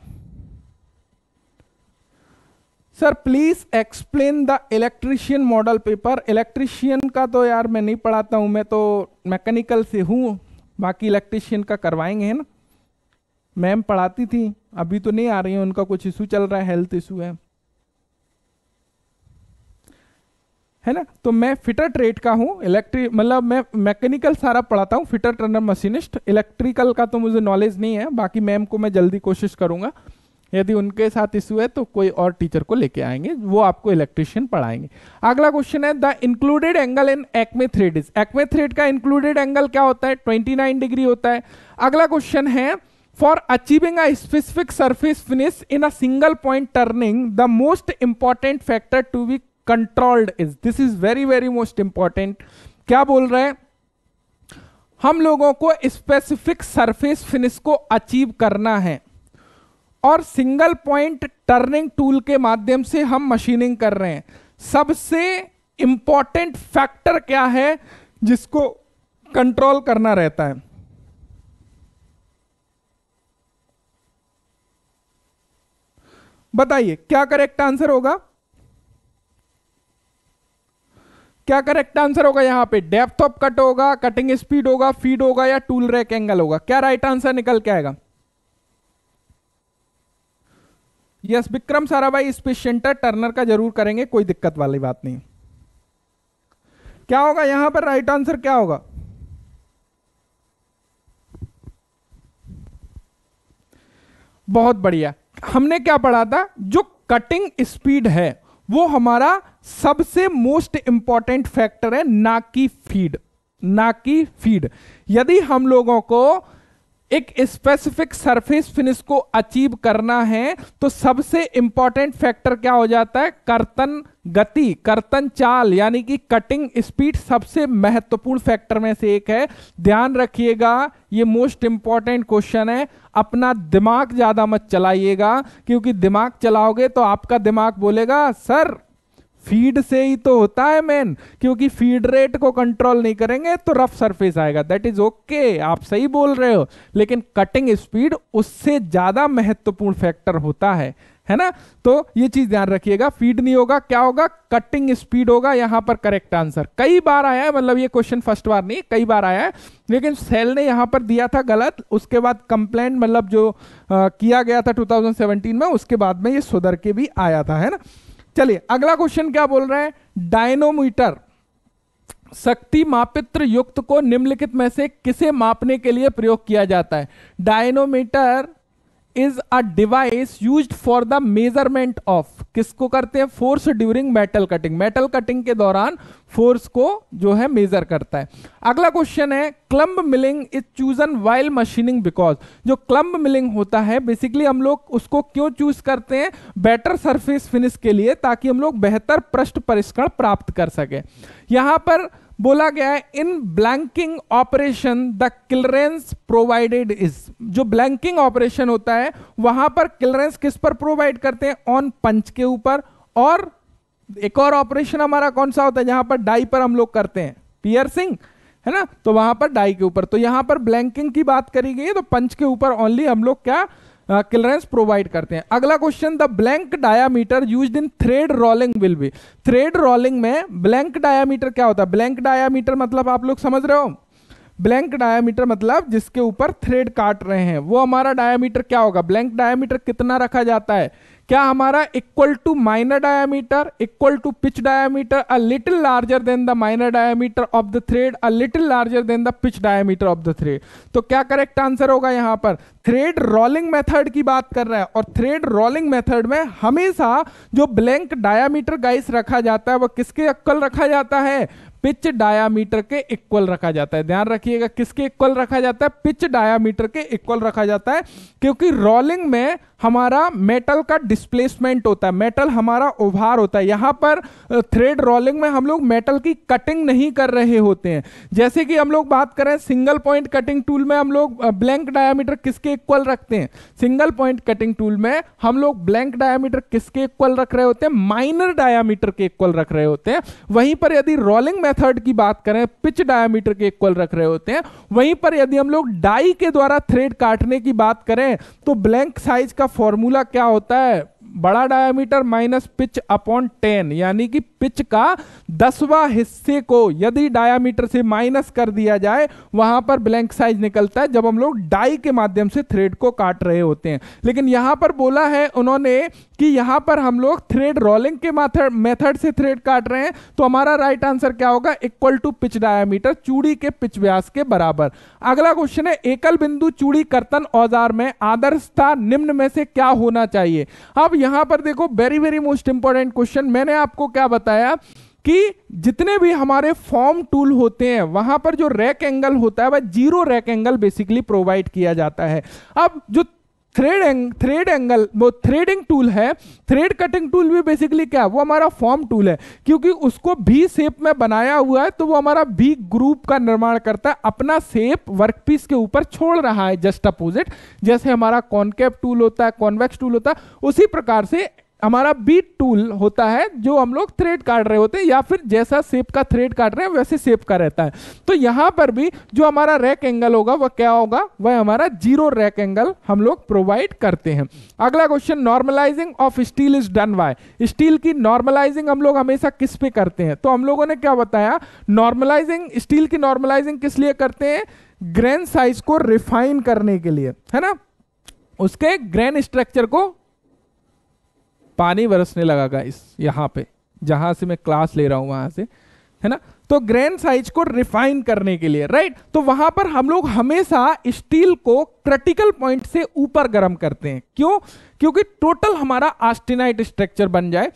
Speaker 1: sir please explain the electrician model paper electrician का तो यार मैं नहीं पढ़ाता हूँ मैं तो मैकेनिकल से हूँ बाकी इलेक्ट्रिशियन का करवाएंगे है ना मैम पढ़ाती थी अभी तो नहीं आ रही हैं उनका कुछ इशू चल रहा है हेल्थ इशू है है ना तो मैं फिटर ट्रेड का हूँ इलेक्ट्रिक मतलब मैं मैकेनिकल सारा पढ़ाता हूँ फिटर ट्रेनर मशीनिस्ट इलेक्ट्रिकल का तो मुझे नॉलेज नहीं है बाकी मैम को मैं जल्दी कोशिश करूँगा यदि उनके साथ इशू है तो कोई और टीचर को लेके आएंगे वो आपको इलेक्ट्रिशियन पढ़ाएंगे अगला क्वेश्चन है the included angle in acme thread is acme thread का इंक्लूडेड एंगल क्या होता है 29 डिग्री होता है अगला क्वेश्चन है for achieving a specific surface finish in a single point turning the most important factor to be controlled is this is very very most important क्या बोल रहे हैं हम लोगों को स्पेसिफिक सरफेस फिनिश को अचीव करना है और सिंगल पॉइंट टर्निंग टूल के माध्यम से हम मशीनिंग कर रहे हैं सबसे इंपॉर्टेंट फैक्टर क्या है जिसको कंट्रोल करना रहता है बताइए क्या करेक्ट आंसर होगा क्या करेक्ट आंसर होगा यहां पे डेप्थ ऑफ कट होगा कटिंग स्पीड होगा फीड होगा या टूल रैक एंगल होगा क्या राइट आंसर निकल के आएगा यस विक्रम साराभाई इस सेंटर टर्नर का जरूर करेंगे कोई दिक्कत वाली बात नहीं क्या होगा यहां पर राइट आंसर क्या होगा बहुत बढ़िया हमने क्या पढ़ा था जो कटिंग स्पीड है वो हमारा सबसे मोस्ट इंपॉर्टेंट फैक्टर है ना कि फीड ना कि फीड यदि हम लोगों को एक स्पेसिफिक सरफेस फिनिश को अचीव करना है तो सबसे इंपॉर्टेंट फैक्टर क्या हो जाता है कर्तन गति कर्तन चाल यानी कि कटिंग स्पीड सबसे महत्वपूर्ण फैक्टर में से एक है ध्यान रखिएगा ये मोस्ट इंपॉर्टेंट क्वेश्चन है अपना दिमाग ज़्यादा मत चलाइएगा क्योंकि दिमाग चलाओगे तो आपका दिमाग बोलेगा सर फीड से ही तो होता है मैन क्योंकि फीड रेट को कंट्रोल नहीं करेंगे तो रफ सरफेस आएगा दैट इज ओके आप सही बोल रहे हो लेकिन कटिंग स्पीड उससे ज़्यादा महत्वपूर्ण फैक्टर होता है है ना तो ये चीज ध्यान रखिएगा फीड नहीं होगा क्या होगा कटिंग स्पीड होगा यहां पर करेक्ट आंसर कई बार आया है मतलब ये क्वेश्चन फर्स्ट बार नहीं कई बार आया है लेकिन सेल ने यहां पर दिया था गलत उसके बाद कंप्लेन मतलब जो आ, किया गया था 2017 में उसके बाद में ये सुधर के भी आया था है ना चलिए अगला क्वेश्चन क्या बोल रहा है डायनोमीटर शक्ति मापित्र युक्त को निम्नलिखित में से किसे मापने के लिए प्रयोग किया जाता है dynamometer is a device use for the measurement of किसको करते हैं force during metal cutting metal cutting के दौरान फोर्स को जो है मेजर करता है अगला क्वेश्चन है climb milling is chosen while machining because जो क्लम्ब मिलिंग होता है बेसिकली हम लोग उसको क्यों चूज करते हैं बेटर सरफेस फिनिश के लिए ताकि हम लोग बेहतर पृष्ठ परिष्करण प्राप्त कर सके यहां पर बोला गया है in blanking operation the clearance provided is जो ब्लैंकिंग ऑपरेशन होता है वहां पर क्लियरेंस किस पर प्रोवाइड करते हैं ऑन पंच के ऊपर और एक और ऑपरेशन हमारा कौन सा होता है जहां पर डाई पर हम लोग करते हैं पियर्सिंग है ना तो वहां पर डाई के ऊपर तो यहां पर ब्लैंकिंग की बात करी गई है तो पंच के ऊपर ओनली हम लोग क्या क्लियरेंस प्रोवाइड करते हैं अगला question the blank diameter use in thread rolling will be thread rolling में ब्लैंक डायामीटर क्या होता है ब्लैंक डायामीटर मतलब आप लोग समझ रहे हो ब्लैंक डायामीटर मतलब जिसके ऊपर थ्रेड काट रहे हैं वो हमारा डायामीटर क्या होगा ब्लैंक डायामीटर कितना रखा जाता है क्या हमारा equal to minor diameter equal to pitch diameter a little larger than the minor diameter of the thread a little larger than the pitch diameter of the thread तो क्या करेक्ट आंसर होगा यहां पर थ्रेड रोलिंग मेथड की बात कर रहा है और थ्रेड रोलिंग मेथड में हमेशा जो ब्लैंक डायामीटर गाइस रखा जाता है वो किसके इक्वल रखा जाता है पिच डायामीटर के इक्वल रखा जाता है ध्यान रखिएगा किसके इक्वल रखा जाता है पिच डायामीटर के इक्वल रखा जाता है क्योंकि रोलिंग में हमारा मेटल का डिस्प्लेसमेंट होता है मेटल हमारा उभार होता है यहाँ पर थ्रेड रोलिंग में हम लोग मेटल की कटिंग नहीं कर रहे होते हैं जैसे कि हम लोग बात करें सिंगल पॉइंट कटिंग टूल में हम लोग ब्लैंक डायामीटर किसके इक्वल रखते हैं सिंगल पॉइंट कटिंग टूल में हम लोग ब्लैंक डायामीटर किसके इक्वल रख रहे होते हैं माइनर डायामीटर के इक्वल रख रहे होते हैं वहीं पर यदि रोलिंग मेथड की बात करें पिच डायामीटर के इक्वल रख रहे होते हैं वहीं पर यदि हम लोग डाई के द्वारा थ्रेड काटने की बात करें तो ब्लैंक साइज का फॉर्मूला क्या होता है बड़ा diameter minus pitch upon ten यानी कि पिच का दसवा हिस्से को यदि डायमीटर से माइनस कर दिया जाए वहां पर ब्लैंक साइज निकलता है जब हम लोग डाई के माध्यम से थ्रेड को काट रहे होते हैं लेकिन यहां पर बोला है उन्होंने कि यहां पर हम लोग थ्रेड रोलिंग के मेथड से थ्रेड काट रहे हैं तो हमारा राइट आंसर क्या होगा इक्वल टू पिच डायमीटर चूड़ी के पिच व्यास के बराबर अगला क्वेश्चन है एकल बिंदु चूड़ी कर्तन औजार में आदर्शता निम्न में से क्या होना चाहिए अब यहां पर देखो very very most important question मैंने आपको क्या बताया कि जितने भी हमारे फॉर्म टूल होते हैं वहां पर जो रैक एंगल होता है वह zero rake angle basically provide किया जाता है अब जो थ्रेड एंग थ्रेड एंगल वो थ्रेडिंग टूल है थ्रेड कटिंग टूल भी बेसिकली क्या है वो हमारा फॉर्म टूल है क्योंकि उसको भी शेप में बनाया हुआ है तो वो हमारा भी ग्रुप का निर्माण करता है अपना सेप वर्कपीस के ऊपर छोड़ रहा है जस्ट अपोजिट जैसे हमारा कॉन्केप टूल होता है कॉन्वेक्स टूल होता है उसी प्रकार से हमारा बीट टूल होता है जो हम लोग थ्रेड काट रहे होते हैं या फिर जैसा सेप का थ्रेड काट रहे हैं वैसे सेप का रहता है तो यहाँ पर भी जो हमारा रैक एंगल होगा वह क्या होगा वह हमारा जीरो रैक एंगल हम लोग प्रोवाइड करते हैं अगला question normalizing of steel is done by steel की नॉर्मलाइजिंग हम लोग हमेशा किस पे करते हैं तो हम लोगों ने क्या बताया नॉर्मलाइजिंग स्टील की नॉर्मलाइजिंग किस लिए करते हैं ग्रैंड साइज को रिफाइन करने के लिए है ना उसके ग्रैंड स्ट्रक्चर को पानी बरसने लगा गाइस यहाँ पे जहाँ से मैं क्लास ले रहा हूँ वहाँ से है ना तो ग्रैंड साइज को रिफाइन करने के लिए राइट तो वहां पर हम लोग हमेशा स्टील को क्रिटिकल पॉइंट से ऊपर गर्म करते हैं क्यों क्योंकि टोटल हमारा आस्टिनाइट स्ट्रक्चर बन जाए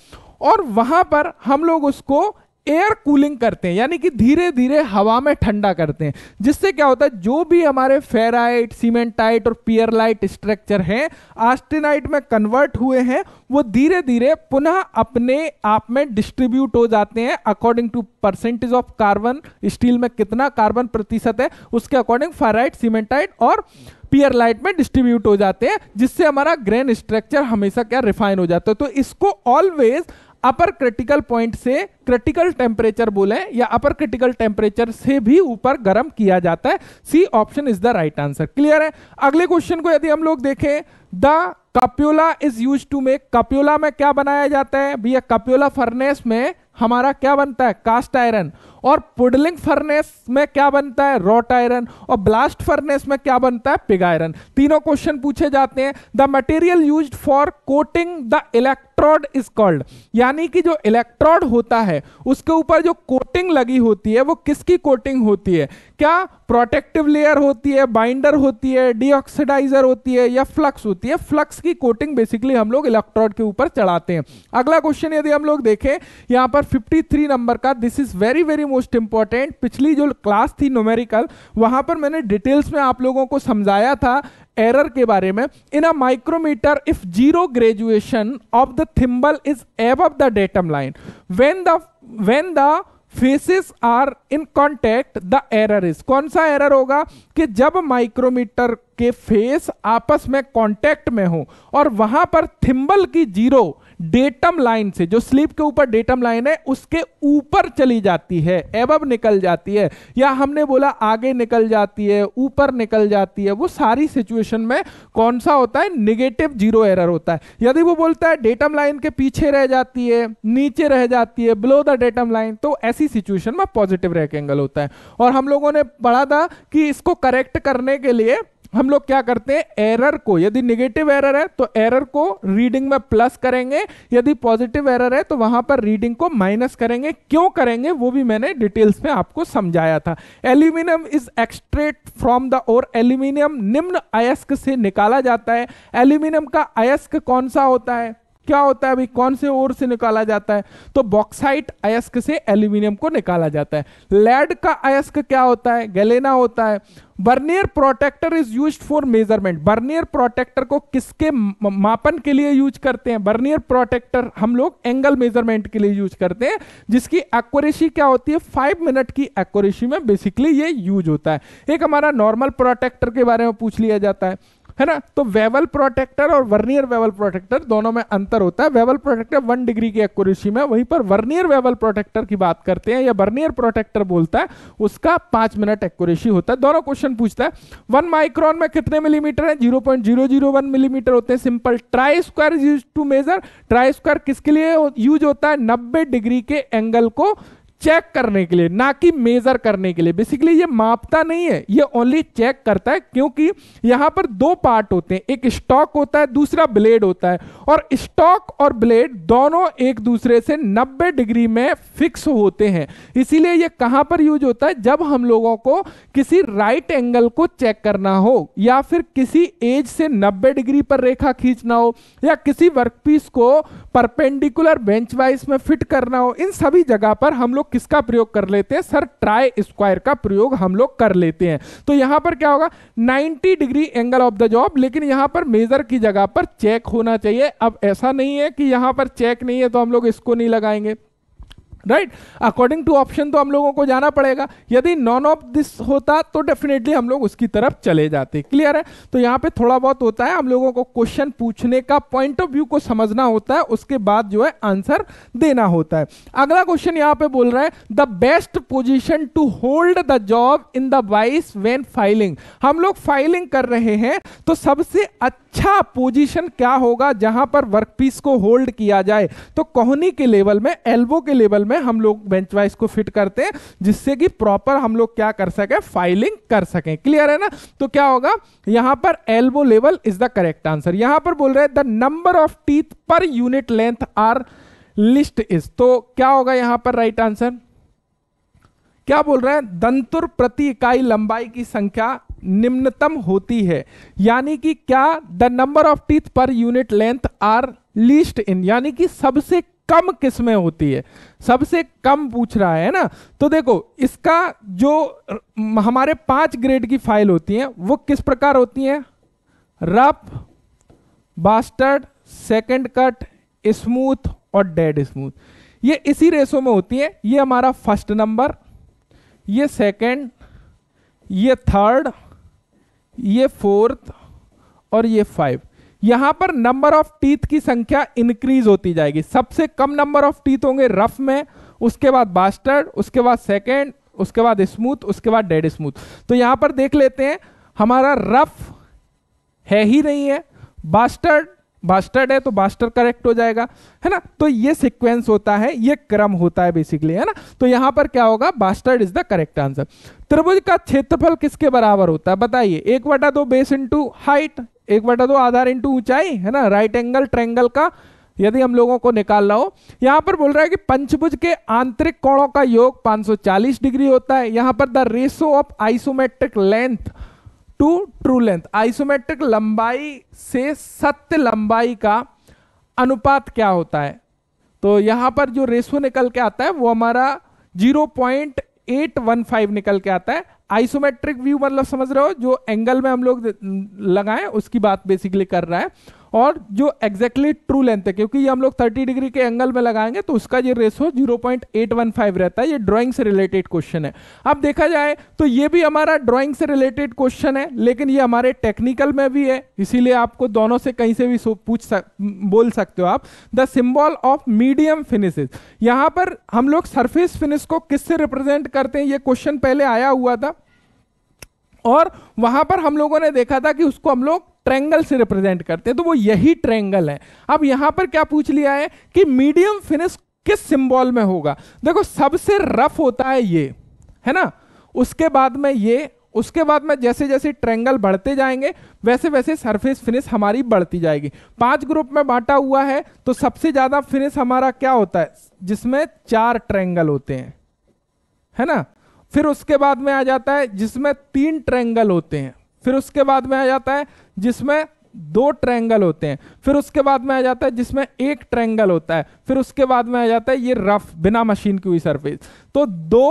Speaker 1: और वहां पर हम लोग उसको एयर कूलिंग करते हैं यानी कि धीरे धीरे हवा में ठंडा करते हैं जिससे क्या होता है जो भी हमारे फेराइट सीमेंटाइट और पियरलाइट स्ट्रक्चर हैं आस्टिनाइट में कन्वर्ट हुए हैं वो धीरे धीरे पुनः अपने आप में डिस्ट्रीब्यूट हो जाते हैं according to percentage of carbon steel में कितना कार्बन प्रतिशत है उसके अकॉर्डिंग फेराइट सीमेंटाइट और पियर लाइट में डिस्ट्रीब्यूट हो जाते हैं जिससे हमारा ग्रेन स्ट्रक्चर हमेशा क्या रिफाइन हो जाता है तो इसको ऑलवेज अपर क्रिटिकल पॉइंट से क्रिटिकल टेम्परेचर बोले या अपर क्रिटिकल टेम्परेचर से भी ऊपर गर्म किया जाता है C option is the right answer clear है अगले क्वेश्चन को यदि हम लोग देखें the cupola is use to make cupola में क्या बनाया जाता है भैया कप्योला फर्नेस में हमारा क्या बनता है कास्ट आयरन और पुडलिंग फर्नेस में क्या बनता है रॉट आयरन और ब्लास्ट फर्नेस में क्या बनता है पिग आयरन तीनों क्वेश्चन पूछे जाते हैं the material used for coating the elect electrode is called यानी कि जो इलेक्ट्रोड होता है उसके ऊपर जो कोटिंग लगी होती है वो किसकी कोटिंग होती है क्या प्रोटेक्टिव लेयर होती है बाइंडर होती है डीऑक्सीडाइजर होती है या फ्लक्स होती है फ्लक्स की कोटिंग बेसिकली हम लोग इलेक्ट्रोड के ऊपर चढ़ाते हैं अगला क्वेश्चन यदि हम लोग देखें यहाँ पर 53 नंबर का this is very very most important पिछली जो क्लास थी नोमेरिकल वहां पर मैंने डिटेल्स में आप लोगों को समझाया था एरर के बारे में in a micrometer if zero graduation of the thimble is एव the datum line when the when the faces are in contact the error is कौन सा एरर होगा कि जब माइक्रोमीटर के फेस आपस में कॉन्टेक्ट में हो और वहां पर थिम्बल की जीरो डेटम लाइन से जो स्लीप के ऊपर डेटम लाइन है उसके ऊपर चली जाती है एबब निकल जाती है या हमने बोला आगे निकल जाती है ऊपर निकल जाती है वो सारी सिचुएशन में कौन सा होता है निगेटिव जीरो एरर होता है यदि वो बोलता है डेटम लाइन के पीछे रह जाती है नीचे रह जाती है बिलो द डेटम लाइन तो ऐसी सिचुएशन में पॉजिटिव रैक एंगल होता है और हम लोगों ने पढ़ा था कि इसको करेक्ट करने के लिए हम लोग क्या करते हैं एरर को यदि निगेटिव एरर है तो एरर को रीडिंग में प्लस करेंगे यदि पॉजिटिव एरर है तो वहां पर रीडिंग को माइनस करेंगे क्यों करेंगे वो भी मैंने डिटेल्स में आपको समझाया था aluminium is extracted from the और एल्यूमिनियम निम्न अयस्क से निकाला जाता है एल्यूमिनियम का अयस्क कौन सा होता है क्या होता है भाई कौन से ओर से निकाला जाता है तो बॉक्साइट अयस्क से एल्यूमिनियम को निकाला जाता है लेड का अयस्क क्या होता है गलेना होता है vernier protractor is use for measurement vernier protractor को किसके मापन के लिए यूज करते हैं बर्नियर प्रोटेक्टर हम लोग एंगल मेजरमेंट के लिए यूज करते हैं जिसकी एक्यूरेसी क्या होती है फाइव मिनट की एक्यूरेसी में बेसिकली ये यूज होता है एक हमारा नॉर्मल प्रोटेक्टर के बारे में पूछ लिया जाता है है ना तो वेवल प्रोटेक्टर और वर्नियर वेवल प्रोटेक्टर दोनों में अंतर होता है वेवल प्रोटेक्टर वन डिग्री की एक्यूरेसी में वहीं पर वर्नियर वेवल प्रोटेक्टर की बात करते हैं या वर्नियर प्रोटेक्टर बोलता है उसका पांच मिनट एक्यूरेसी होता है दोनों क्वेश्चन पूछता है वन माइक्रोन में कितने मिलीमीटर है zero point zero zero one millimetre होते हैं simple try square use to measure try square किसके लिए यूज होता है नब्बे डिग्री के एंगल को चेक करने के लिए ना कि मेजर करने के लिए बेसिकली ये मापता नहीं है ये ओनली चेक करता है क्योंकि यहां पर दो पार्ट होते हैं एक स्टॉक होता है दूसरा ब्लेड होता है और स्टॉक और ब्लेड दोनों एक दूसरे से 90 डिग्री में फिक्स होते हैं इसीलिए ये कहां पर यूज होता है जब हम लोगों को किसी राइट एंगल को चेक करना हो या फिर किसी एज से नब्बे डिग्री पर रेखा खींचना हो या किसी वर्कपीस को परपेंडिकुलर बेंच वाइज में फिट करना हो इन सभी जगह पर हम लोग किसका प्रयोग कर लेते हैं सर ट्राई स्क्वायर का प्रयोग हम लोग कर लेते हैं तो यहां पर क्या होगा 90 degree angle of the job लेकिन यहां पर मेजर की जगह पर चेक होना चाहिए अब ऐसा नहीं है कि यहां पर चेक नहीं है तो हम लोग इसको नहीं लगाएंगे राइट अकॉर्डिंग टू ऑप्शन तो हम लोगों को जाना पड़ेगा यदि नॉन ऑफ दिस होता तो डेफिनेटली हम लोग उसकी तरफ चले जाते क्लियर है तो यहाँ पे थोड़ा बहुत होता है हम लोगों को क्वेश्चन पूछने का पॉइंट ऑफ व्यू को समझना होता है उसके बाद जो है आंसर देना होता है अगला क्वेश्चन यहाँ पे बोल रहा है the best position to hold the job in the vice when filing हम लोग फाइलिंग कर रहे हैं तो सबसे अच्छा पोजिशन क्या होगा जहां पर वर्क पीस को होल्ड किया जाए तो कोहनी के लेवल में एल्बो के लेवल में में हम लोग बेंच वाइज को फिट करते हैं जिससे कि प्रॉपर हम लोग क्या कर सकें फाइलिंग कर सकें क्लियर है ना तो क्या होगा यहां पर elbow level is the correct answer यहां पर बोल रहे हैं the number of teeth per unit length are least is तो क्या होगा यहां पर राइट right आंसर क्या बोल रहे हैं दंतुर प्रति इकाई लंबाई की संख्या निम्नतम होती है यानी कि क्या the number of teeth per unit length are least in यानी कि सबसे कम किस में होती है सबसे कम पूछ रहा है ना तो देखो इसका जो हमारे पांच ग्रेड की फाइल होती हैं वो किस प्रकार होती हैं rough bastard second cut smooth और डेड स्मूथ ये इसी रेसो में होती है ये हमारा फर्स्ट नंबर ये सेकंड ये थर्ड ये फोर्थ और ये फाइव यहां पर नंबर ऑफ टीथ की संख्या इंक्रीज होती जाएगी सबसे कम नंबर ऑफ टीथ होंगे रफ में उसके बाद बास्टर्ड उसके बाद सेकेंड उसके बाद स्मूथ उसके बाद डेड स्मूथ तो यहां पर देख लेते हैं हमारा रफ है ही नहीं है बास्टर्ड बास्टर्ड है तो बास्टर करेक्ट हो जाएगा है ना तो ये सिक्वेंस होता है ये क्रम होता है बेसिकली है ना तो यहां पर क्या होगा bastard is the correct answer त्रिभुज का क्षेत्रफल किसके बराबर होता है बताइए एक बटा दो बेस इंटू हाइट एक बटा दो आधार इंटू ऊंचाई है ना राइट एंगल ट्रेंगल का यदि हम लोगों को निकाल रहा हो यहां पर बोल रहा है कि पंचभुज के आंतरिक कोणों का योग 540 डिग्री होता है यहां पर the ratio of isometric length to true length isometric लंबाई से सत्य लंबाई का अनुपात क्या होता है तो यहां पर जो रेशो निकल के आता है वो हमारा 0.815 निकल के आता है आइसोमेट्रिक व्यू मतलब समझ रहे हो जो एंगल में हम लोग लगाए उसकी बात बेसिकली कर रहा है और जो एग्जैक्टली ट्रू लेंथ है क्योंकि ये हम लोग 30 डिग्री के एंगल में लगाएंगे तो उसका ये रेशो 0.815 रहता है ये ड्राइंग से रिलेटेड क्वेश्चन है अब देखा जाए तो ये भी हमारा ड्राइंग से रिलेटेड क्वेश्चन है लेकिन ये हमारे टेक्निकल में भी है इसीलिए आपको दोनों से कहीं से भी पूछ सक, बोल सकते हो आप the symbol of medium finishes यहाँ पर हम लोग सरफेस फिनिश को किससे रिप्रेजेंट करते हैं ये क्वेश्चन पहले आया हुआ था और वहां पर हम लोगों ने देखा था कि उसको हम लोग ट्रेंगल से रिप्रेजेंट करते हैं तो वो यही ट्रेंगल है अब यहां पर क्या पूछ लिया है कि मीडियम फिनिश किस सिंबल में होगा देखो सबसे रफ होता है ये है ना उसके बाद में ये उसके बाद में जैसे जैसे ट्रेंगल बढ़ते जाएंगे वैसे वैसे सरफेस फिनिश हमारी बढ़ती जाएगी पांच ग्रुप में बांटा हुआ है तो सबसे ज़्यादा फिनिश हमारा क्या होता है जिसमें चार ट्रेंगल होते हैं है ना फिर उसके बाद में आ जाता है जिसमें तीन ट्रैंगल होते हैं फिर उसके बाद में आ जाता है जिसमें दो ट्रैंगल होते हैं फिर उसके बाद में आ जाता है जिसमें एक ट्रैंगल होता है फिर उसके बाद में आ जाता है ये रफ बिना मशीन की हुई सरफेस तो दो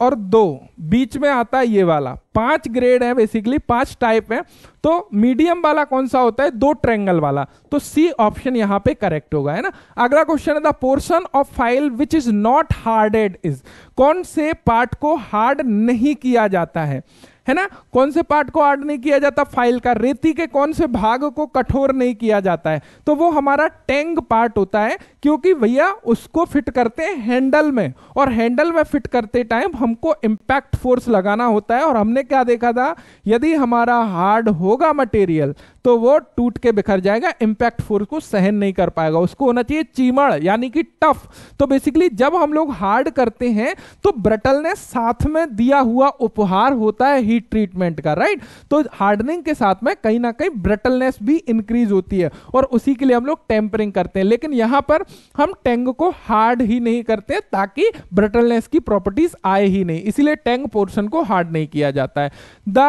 Speaker 1: और दो बीच में आता है ये वाला पांच ग्रेड है बेसिकली पांच टाइप है तो मीडियम वाला कौन सा होता है दो ट्रेंगल वाला तो सी ऑप्शन यहां पे करेक्ट होगा है ना अगला क्वेश्चन है the portion of file which is not hardened is कौन से पार्ट को हार्ड नहीं किया जाता है है ना कौन से पार्ट को आर्ड नहीं किया जाता फाइल का रेती के कौन से भाग को कठोर नहीं किया जाता है तो वो हमारा टेंग पार्ट होता है क्योंकि भैया उसको फिट करते हैं हैंडल में और हैंडल में फिट करते टाइम हमको इम्पैक्ट फोर्स लगाना होता है और हमने क्या देखा था यदि हमारा हार्ड होगा मटेरियल तो वो टूट के बिखर जाएगा इंपैक्ट फोर्स को सहन नहीं कर पाएगा उसको होना चाहिए चीमड़ यानी कि टफ तो बेसिकली जब हम लोग हार्ड करते हैं तो ब्रटल ने साथ में दिया हुआ उपहार होता है हीट ट्रीटमेंट का राइट तो हार्डनिंग के साथ में कहीं ना कहीं ब्रटलनेस भी इंक्रीज होती है और उसी के लिए हम लोग टेम्परिंग करते हैं लेकिन यहां पर हम टेंग को हार्ड ही नहीं करते ताकि ब्रटलनेस की प्रॉपर्टीज आए ही नहीं इसीलिए टेंग पोर्शन को हार्ड नहीं किया जाता है the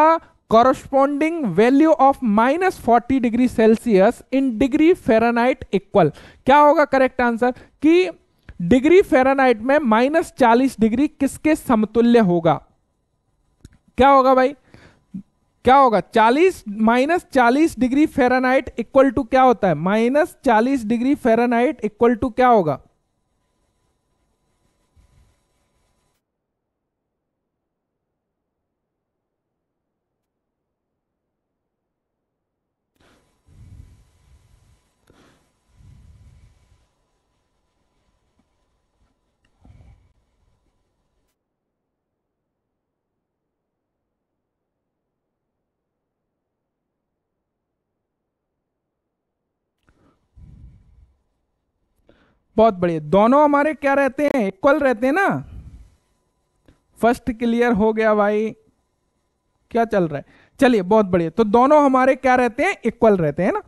Speaker 1: corresponding value of minus forty degree Celsius in degree Fahrenheit equal क्या होगा करेक्ट आंसर कि डिग्री फेरानाइट में माइनस चालीस डिग्री किसके समतुल्य होगा क्या होगा भाई क्या होगा 40 माइनस चालीस डिग्री फेरानाइट इक्वल टू क्या होता है माइनस चालीस डिग्री फेरानाइट इक्वल टू क्या होगा बहुत बढ़िया दोनों हमारे क्या रहते हैं इक्वल रहते हैं ना फर्स्ट क्लियर हो गया भाई क्या चल रहा है चलिए बहुत बढ़िया तो दोनों हमारे क्या रहते हैं इक्वल रहते हैं ना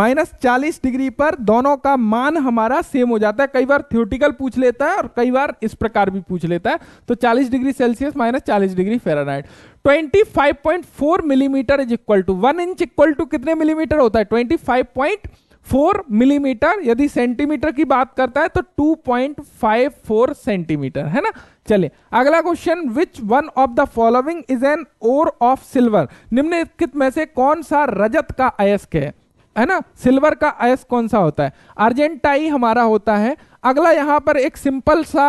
Speaker 1: माइनस चालीस डिग्री पर दोनों का मान हमारा सेम हो जाता है कई बार थ्योरेटिकल पूछ लेता है और कई बार इस प्रकार भी पूछ लेता है तो 40 डिग्री सेल्सियस माइनस चालीस degree Fahrenheit 25.4 millimetre is equal to one inch equal to कितने मिलीमीटर होता है पॉइंट फोर मिलीमीटर यदि सेंटीमीटर की बात करता है तो two point five four centimetre है ना चलिए अगला question which one of the following is an ore of silver निम्नलिखित में से कौन सा रजत का अयस्क है है ना सिल्वर का अयस्क कौन सा होता है अर्जेंटाई हमारा होता है अगला यहां पर एक सिंपल सा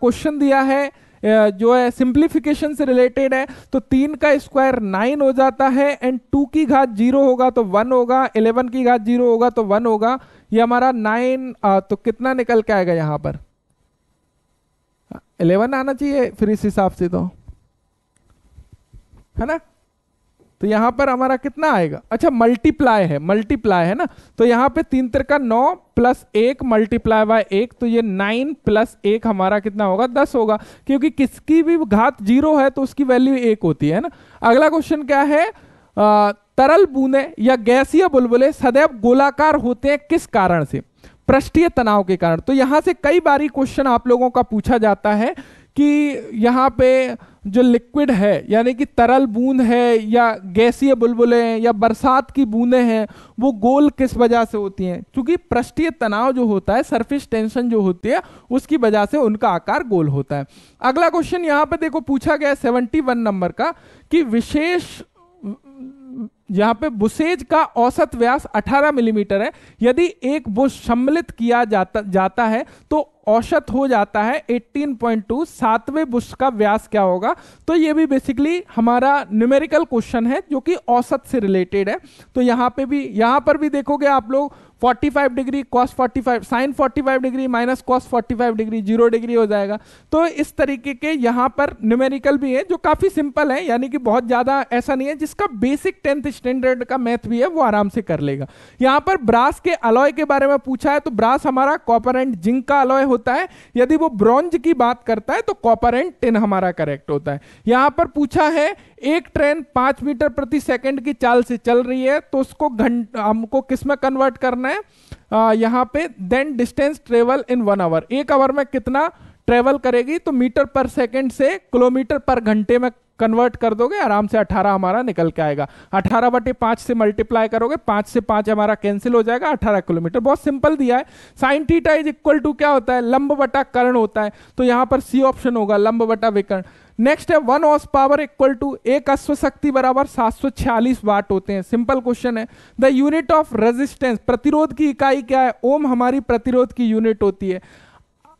Speaker 1: क्वेश्चन दिया है जो है सिंप्लीफिकेशन से रिलेटेड है तो तीन का स्क्वायर नाइन हो जाता है एंड टू की घात जीरो होगा तो वन होगा इलेवन की घात जीरो होगा तो वन होगा ये हमारा नाइन तो कितना निकल के आएगा यहाँ पर इलेवन आना चाहिए फिर इस हिसाब से तो है ना तो यहाँ पर हमारा कितना आएगा अच्छा मल्टीप्लाई है मल्टीप्लाई है ना तो यहां पे तीन तरह का नौ प्लस एक मल्टीप्लाई बाय एक तो ये नाइन प्लस एक हमारा कितना होगा दस होगा क्योंकि किसकी भी घात जीरो है तो उसकी वैल्यू एक होती है ना अगला क्वेश्चन क्या है आ, तरल बूंदे या गैसीय बुलबुले सदैव गोलाकार होते हैं किस कारण से पृष्ठीय तनाव के कारण तो यहां से कई बारी क्वेश्चन आप लोगों का पूछा जाता है कि यहाँ पे जो लिक्विड है यानी कि तरल बूंद है या गैसीय बुलबुलें हैं या बरसात की बूंदें हैं वो गोल किस वजह से होती हैं क्योंकि पृष्ठीय तनाव जो होता है सरफेस टेंशन जो होती है उसकी वजह से उनका आकार गोल होता है अगला क्वेश्चन यहाँ पे देखो पूछा गया सेवेंटी वन नंबर का कि विशेष यहाँ पे बुसेज का औसत व्यास 18 मिलीमीटर है यदि एक बुश सम्मिलित किया जाता जाता है तो औसत हो जाता है 18.2 सातवें बुश का व्यास क्या होगा तो ये भी बेसिकली हमारा न्यूमेरिकल क्वेश्चन है जो कि औसत से रिलेटेड है तो यहाँ पे भी यहाँ पर भी देखोगे आप लोग 45 degree cos 45 sine 45 degree minus cos 45 degree zero degree हो जाएगा तो इस तरीके के यहाँ पर न्यूमेरिकल भी है जो काफ़ी सिंपल है यानी कि बहुत ज़्यादा ऐसा नहीं है जिसका बेसिक टेंथ स्टैंडर्ड का मैथ भी है वो आराम से कर लेगा यहाँ पर ब्रास के अलॉय के बारे में पूछा है तो ब्रास हमारा कॉपर एंड जिंक का अलॉय होता है यदि वो ब्रॉन्ज की बात करता है तो कॉपर एंड टिन हमारा करेक्ट होता है यहाँ पर पूछा है एक ट्रेन पाँच मीटर प्रति सेकेंड की चाल से चल रही है तो उसको घंट हमको किस में कन्वर्ट करना करना है आ, यहाँ पे then distance travel in one hour एक आवर में कितना ट्रेवल करेगी तो मीटर पर सेकेंड से किलोमीटर पर घंटे में कन्वर्ट कर दोगे आराम से 18 हमारा निकल के आएगा 18 बटे पाँच से मल्टीप्लाई करोगे पाँच से पाँच हमारा कैंसिल हो जाएगा 18 किलोमीटर बहुत सिंपल दिया है sine theta is equal to क्या होता है लंब बटा कर्ण होता है तो यहाँ पर सी ऑप्शन होगा लंब बटा विकर्ण नेक्स्ट है one horse power equal to एक अश्व शक्ति बराबर सात सौ छियालीस वाट होते हैं सिंपल क्वेश्चन है द यूनिट ऑफ रेजिस्टेंस प्रतिरोध की इकाई क्या है ओम हमारी प्रतिरोध की यूनिट होती है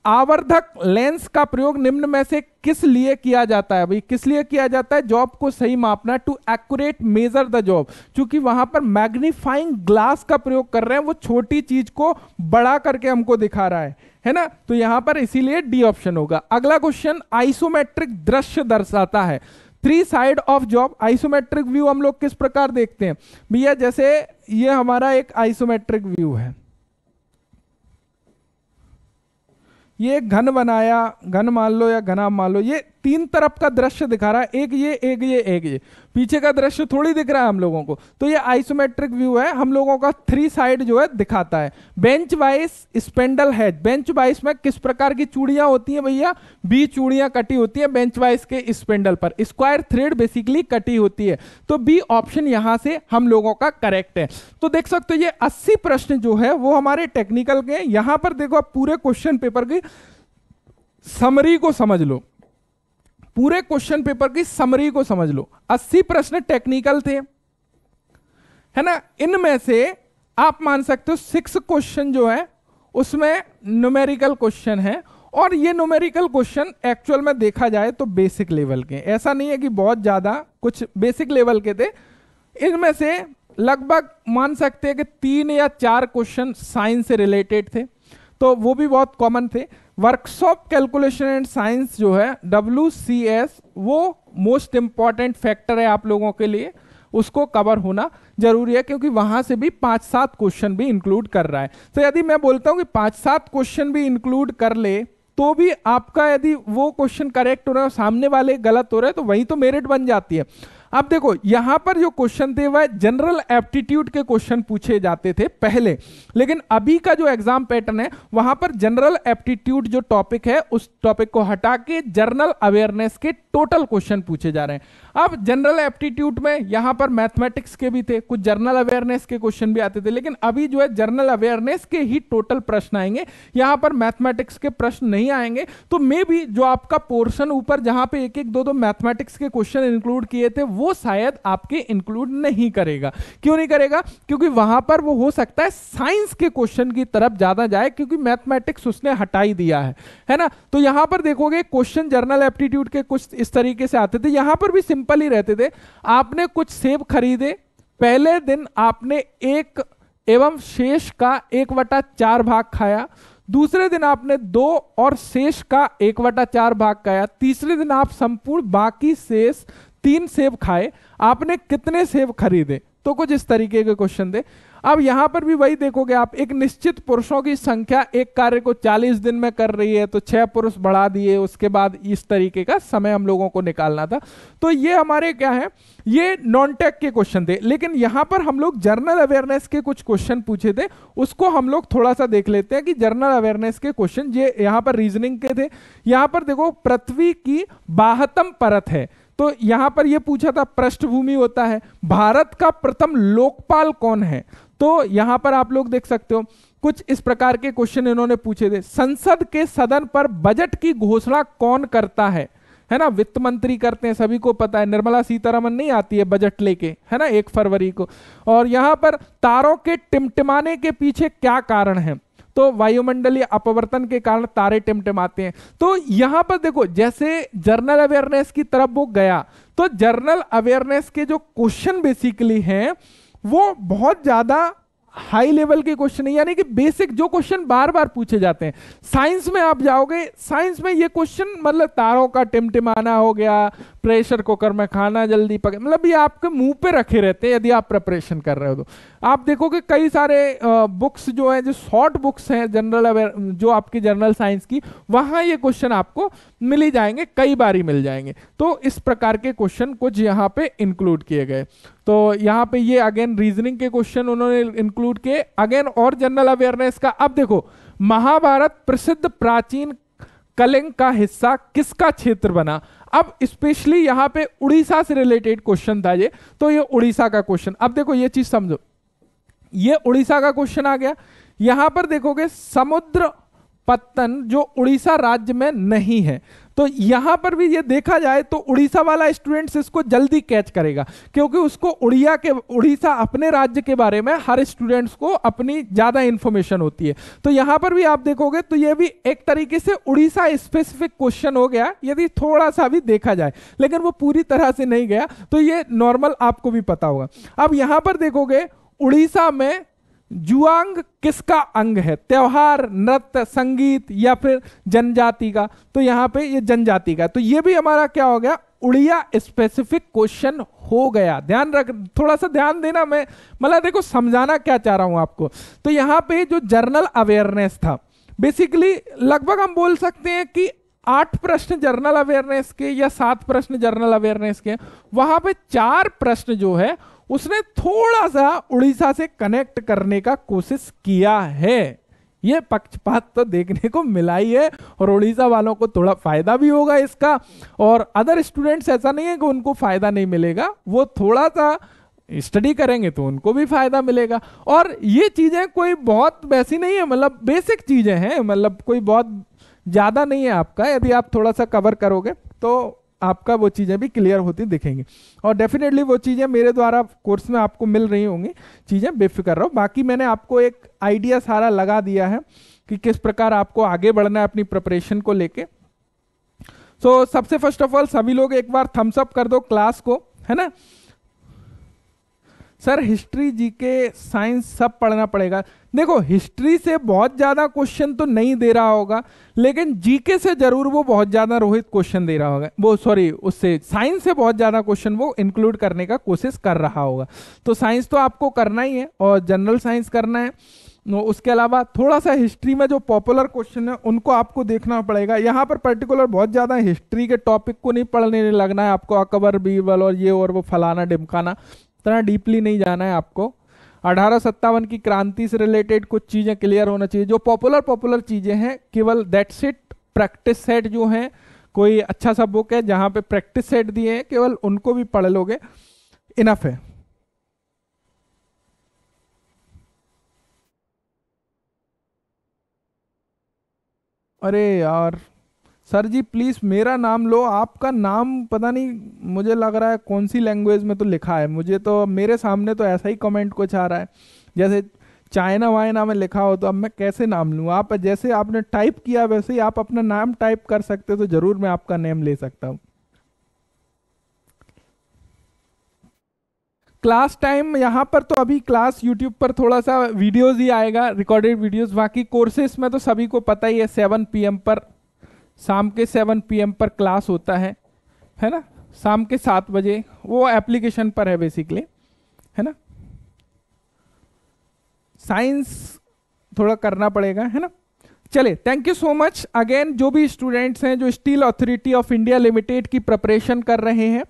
Speaker 1: आवर्धक लेंस का प्रयोग निम्न में से किस लिए किया जाता है भाई किस लिए किया जाता है जॉब को सही मापना to accurate measure the job क्योंकि वहां पर मैग्नीफाइंग ग्लास का प्रयोग कर रहे हैं वो छोटी चीज को बड़ा करके हमको दिखा रहा है है ना तो यहां पर इसीलिए डी ऑप्शन होगा अगला क्वेश्चन आइसोमेट्रिक दृश्य दर्शाता है three side of job isometric view हम लोग किस प्रकार देखते हैं भैया जैसे ये हमारा एक आइसोमेट्रिक व्यू है ये घन बनाया घन मान लो या घना मान लो ये तीन तरफ का दृश्य दिखा रहा है एक ये एक ये एक ये पीछे का दृश्य थोड़ी दिख रहा है हम लोगों को तो ये आइसोमेट्रिक व्यू है हम लोगों का थ्री साइड जो है दिखाता है bench vice spindle head bench vice में किस प्रकार की चूड़ियां होती हैं भैया बी चूड़ियां कटी होती है बेंच वाइस के स्पेंडल पर स्क्वायर थ्रेड बेसिकली कटी होती है तो बी ऑप्शन यहां से हम लोगों का करेक्ट है तो देख सकते हो ये अस्सी प्रश्न जो है वो हमारे टेक्निकल के यहां पर देखो आप पूरे क्वेश्चन पेपर की समरी को समझ लो पूरे क्वेश्चन पेपर की समरी को समझ लो 80 प्रश्न टेक्निकल थे है ना इनमें से आप मान सकते हो सिक्स क्वेश्चन जो है उसमें न्यूमेरिकल क्वेश्चन है और ये न्यूमेरिकल क्वेश्चन एक्चुअल में देखा जाए तो बेसिक लेवल के ऐसा नहीं है कि बहुत ज़्यादा कुछ बेसिक लेवल के थे इनमें से लगभग मान सकते हैं कि तीन या चार क्वेश्चन साइंस से रिलेटेड थे तो वो भी बहुत कॉमन थे वर्कशॉप कैलकुलेशन एंड साइंस जो है डब्ल्यू वो मोस्ट इम्पॉर्टेंट फैक्टर है आप लोगों के लिए उसको कवर होना जरूरी है क्योंकि वहां से भी पांच सात क्वेश्चन भी इंक्लूड कर रहा है तो यदि मैं बोलता हूं कि पांच सात क्वेश्चन भी इंक्लूड कर ले तो भी आपका यदि वो क्वेश्चन करेक्ट हो रहा है सामने वाले गलत हो रहे हैं तो वही तो मेरिट बन जाती है अब देखो यहां पर जो क्वेश्चन थे वह जनरल एप्टीट्यूड के क्वेश्चन पूछे जाते थे पहले लेकिन अभी का जो एग्जाम पैटर्न है वहां पर जनरल एप्टीट्यूड जो टॉपिक है उस टॉपिक को हटा के जनरल अवेयरनेस के टोटल क्वेश्चन पूछे जा रहे हैं अब जनरल एप्टीट्यूड में यहां पर मैथमेटिक्स के भी थे कुछ जनरल अवेयरनेस के क्वेश्चन भी आते थे लेकिन अभी जो है जनरल अवेयरनेस के ही टोटल प्रश्न आएंगे यहां पर मैथमेटिक्स के प्रश्न नहीं आएंगे तो मे भी जो आपका पोर्शन ऊपर जहां पे एक एक दो दो मैथमेटिक्स के क्वेश्चन इंक्लूड किए थे वो वो शायद आपके इंक्लूड नहीं करेगा क्यों नहीं करेगा क्योंकि वहां पर वो हो सकता है साइंस के क्वेश्चन की तरफ ज्यादा जाए क्योंकि मैथमेटिक्स उसने हटाई दिया है है ना तो यहां पर देखोगे क्वेश्चन जर्नल एप्टीट्यूड के कुछ इस तरीके से आते थे यहां पर भी सिंपल ही रहते थे आपने कुछ सेब खरीदे पहले दिन आपने एक एवं शेष का एक वटा चार भाग खाया दूसरे दिन आपने दो और शेष का एक वटा चार भाग खाया तीसरे दिन आप संपूर्ण बाकी शेष तीन सेब खाए आपने कितने सेब खरीदे तो कुछ इस तरीके के क्वेश्चन दे अब यहां पर भी वही देखोगे आप एक निश्चित पुरुषों की संख्या एक कार्य को 40 दिन में कर रही है तो छह पुरुष बढ़ा दिए उसके बाद इस तरीके का समय हम लोगों को निकालना था तो ये हमारे क्या है ये नॉन टेक के क्वेश्चन थे लेकिन यहां पर हम लोग जर्नल अवेयरनेस के कुछ क्वेश्चन पूछे थे उसको हम लोग थोड़ा सा देख लेते हैं कि जर्नल अवेयरनेस के क्वेश्चन ये यहां पर रीजनिंग के थे यहां पर देखो पृथ्वी की बाहतम परत है तो यहां पर यह पूछा था पृष्ठभूमि होता है भारत का प्रथम लोकपाल कौन है तो यहां पर आप लोग देख सकते हो कुछ इस प्रकार के क्वेश्चन इन्होंने पूछे थे संसद के सदन पर बजट की घोषणा कौन करता है है ना वित्त मंत्री करते हैं सभी को पता है निर्मला सीतारमन नहीं आती है बजट लेके है ना एक फरवरी को और यहां पर तारों के टिमटिमाने के पीछे क्या कारण है तो वायुमंडलीय अपवर्तन के कारण तारे टिमटिमाते हैं तो यहां पर देखो जैसे जर्नल अवेयरनेस की तरफ वो गया तो जर्नल अवेयरनेस के जो क्वेश्चन बेसिकली हैं वो बहुत ज्यादा हाई लेवल के क्वेश्चन है यानी कि बेसिक जो क्वेश्चन बार बार पूछे जाते हैं साइंस में आप जाओगे साइंस में ये क्वेश्चन मतलब तारों का टिमटिमाना हो गया प्रेशर कुकर में खाना जल्दी पके मतलब ये आपके मुंह पे रखे रहते हैं यदि आप प्रेपरेशन कर रहे हो तो आप देखोगे कई सारे बुक्स जो हैं जो शॉर्ट बुक्स हैं जनरल अवेयर जो आपकी जनरल साइंस की वहाँ ये क्वेश्चन आपको मिल ही जाएंगे कई बार ही मिल जाएंगे तो इस प्रकार के क्वेश्चन कुछ यहाँ पे इंक्लूड किए गए तो यहाँ पे ये अगेन रीजनिंग के क्वेश्चन उन्होंने इंक्लूड किए अगेन और जनरल अवेयरनेस का अब देखो महाभारत प्रसिद्ध प्राचीन कलिंग का हिस्सा किसका क्षेत्र बना अब स्पेशली यहां पे उड़ीसा से रिलेटेड क्वेश्चन था ये तो ये उड़ीसा का क्वेश्चन अब देखो ये चीज समझो ये उड़ीसा का क्वेश्चन आ गया यहां पर देखोगे समुद्र पत्तन जो उड़ीसा राज्य में नहीं है तो यहाँ पर भी ये देखा जाए तो उड़ीसा वाला स्टूडेंट्स इसको जल्दी कैच करेगा क्योंकि उसको उड़िया के उड़ीसा अपने राज्य के बारे में हर स्टूडेंट्स को अपनी ज़्यादा इन्फॉर्मेशन होती है तो यहाँ पर भी आप देखोगे तो ये भी एक तरीके से उड़ीसा स्पेसिफिक क्वेश्चन हो गया यदि थोड़ा सा भी देखा जाए लेकिन वो पूरी तरह से नहीं गया तो ये नॉर्मल आपको भी पता होगा अब यहाँ पर देखोगे उड़ीसा में जुआंग किसका अंग है त्यौहार नृत्य संगीत या फिर जनजाति का तो यहाँ पे ये जनजाति का तो ये भी हमारा क्या हो गया उड़िया स्पेसिफिक क्वेश्चन हो गया ध्यान रख थोड़ा सा ध्यान देना मैं मतलब देखो समझाना क्या चाह रहा हूँ आपको तो यहाँ पे जो जर्नल अवेयरनेस था बेसिकली लगभग हम बोल सकते हैं कि आठ प्रश्न जर्नल अवेयरनेस के या सात प्रश्न जर्नल अवेयरनेस के वहाँ पे चार प्रश्न जो है उसने थोड़ा सा उड़ीसा से कनेक्ट करने का कोशिश किया है ये पक्षपात तो देखने को मिला ही है और उड़ीसा वालों को थोड़ा फायदा भी होगा इसका और अदर स्टूडेंट्स ऐसा नहीं है कि उनको फायदा नहीं मिलेगा वो थोड़ा सा स्टडी करेंगे तो उनको भी फायदा मिलेगा और ये चीजें कोई बहुत वैसी नहीं है मतलब बेसिक चीजें हैं मतलब कोई बहुत ज्यादा नहीं है आपका यदि आप थोड़ा सा कवर करोगे तो आपका वो चीज़ें भी क्लियर होती दिखेंगी और डेफिनेटली वो चीज़ें मेरे द्वारा कोर्स में आपको मिल रही होंगी चीज़ें बेफिक्र रहो बाकी मैंने आपको एक आइडिया सारा लगा दिया है कि किस प्रकार आपको आगे बढ़ना है अपनी प्रिपरेशन को लेके सो so, सबसे फर्स्ट ऑफ ऑल सभी लोग एक बार थम्स अप कर दो क्लास को है ना सर हिस्ट्री जी के साइंस सब पढ़ना पड़ेगा देखो हिस्ट्री से बहुत ज़्यादा क्वेश्चन तो नहीं दे रहा होगा लेकिन जीके से जरूर वो बहुत ज़्यादा रोहित क्वेश्चन दे रहा होगा वो सॉरी उससे साइंस से बहुत ज़्यादा क्वेश्चन वो इंक्लूड करने का कोशिश कर रहा होगा तो साइंस तो आपको करना ही है और जनरल साइंस करना है उसके अलावा थोड़ा सा हिस्ट्री में जो पॉपुलर क्वेश्चन है उनको आपको देखना पड़ेगा यहाँ पर पर्टिकुलर बहुत ज़्यादा हिस्ट्री के टॉपिक को नहीं पढ़ने लगना है आपको अकबर बीरबल और ये और वो फलाना डिमकाना इतना डीपली नहीं जाना है आपको अठारह की क्रांति से रिलेटेड कुछ चीज़ें क्लियर होना चाहिए जो पॉपुलर पॉपुलर चीज़ें हैं केवल दैट इट प्रैक्टिस सेट जो है कोई अच्छा सा बुक है जहां पे प्रैक्टिस सेट दिए हैं केवल उनको भी पढ़ लोगे इनफ है अरे यार सर जी प्लीज़ मेरा नाम लो आपका नाम पता नहीं मुझे लग रहा है कौन सी लैंग्वेज में तो लिखा है मुझे तो मेरे सामने तो ऐसा ही कमेंट कुछ आ रहा है जैसे चाइना वाइना में लिखा हो तो अब मैं कैसे नाम लूँ आप जैसे आपने टाइप किया वैसे ही आप अपना नाम टाइप कर सकते हो तो ज़रूर मैं आपका नेम ले सकता हूँ क्लास टाइम यहाँ पर तो अभी क्लास यूट्यूब पर थोड़ा सा वीडियोज़ ही आएगा रिकॉर्डेड वीडियोज़ बाकी कोर्सेस में तो सभी को पता ही है सेवन पीएम पर शाम के सेवन पी पर क्लास होता है है ना शाम के सात बजे वो एप्लीकेशन पर है बेसिकली है ना साइंस थोड़ा करना पड़ेगा है ना चले thank you so much again जो भी स्टूडेंट्स हैं जो steel authority of India limited की प्रिपरेशन कर रहे हैं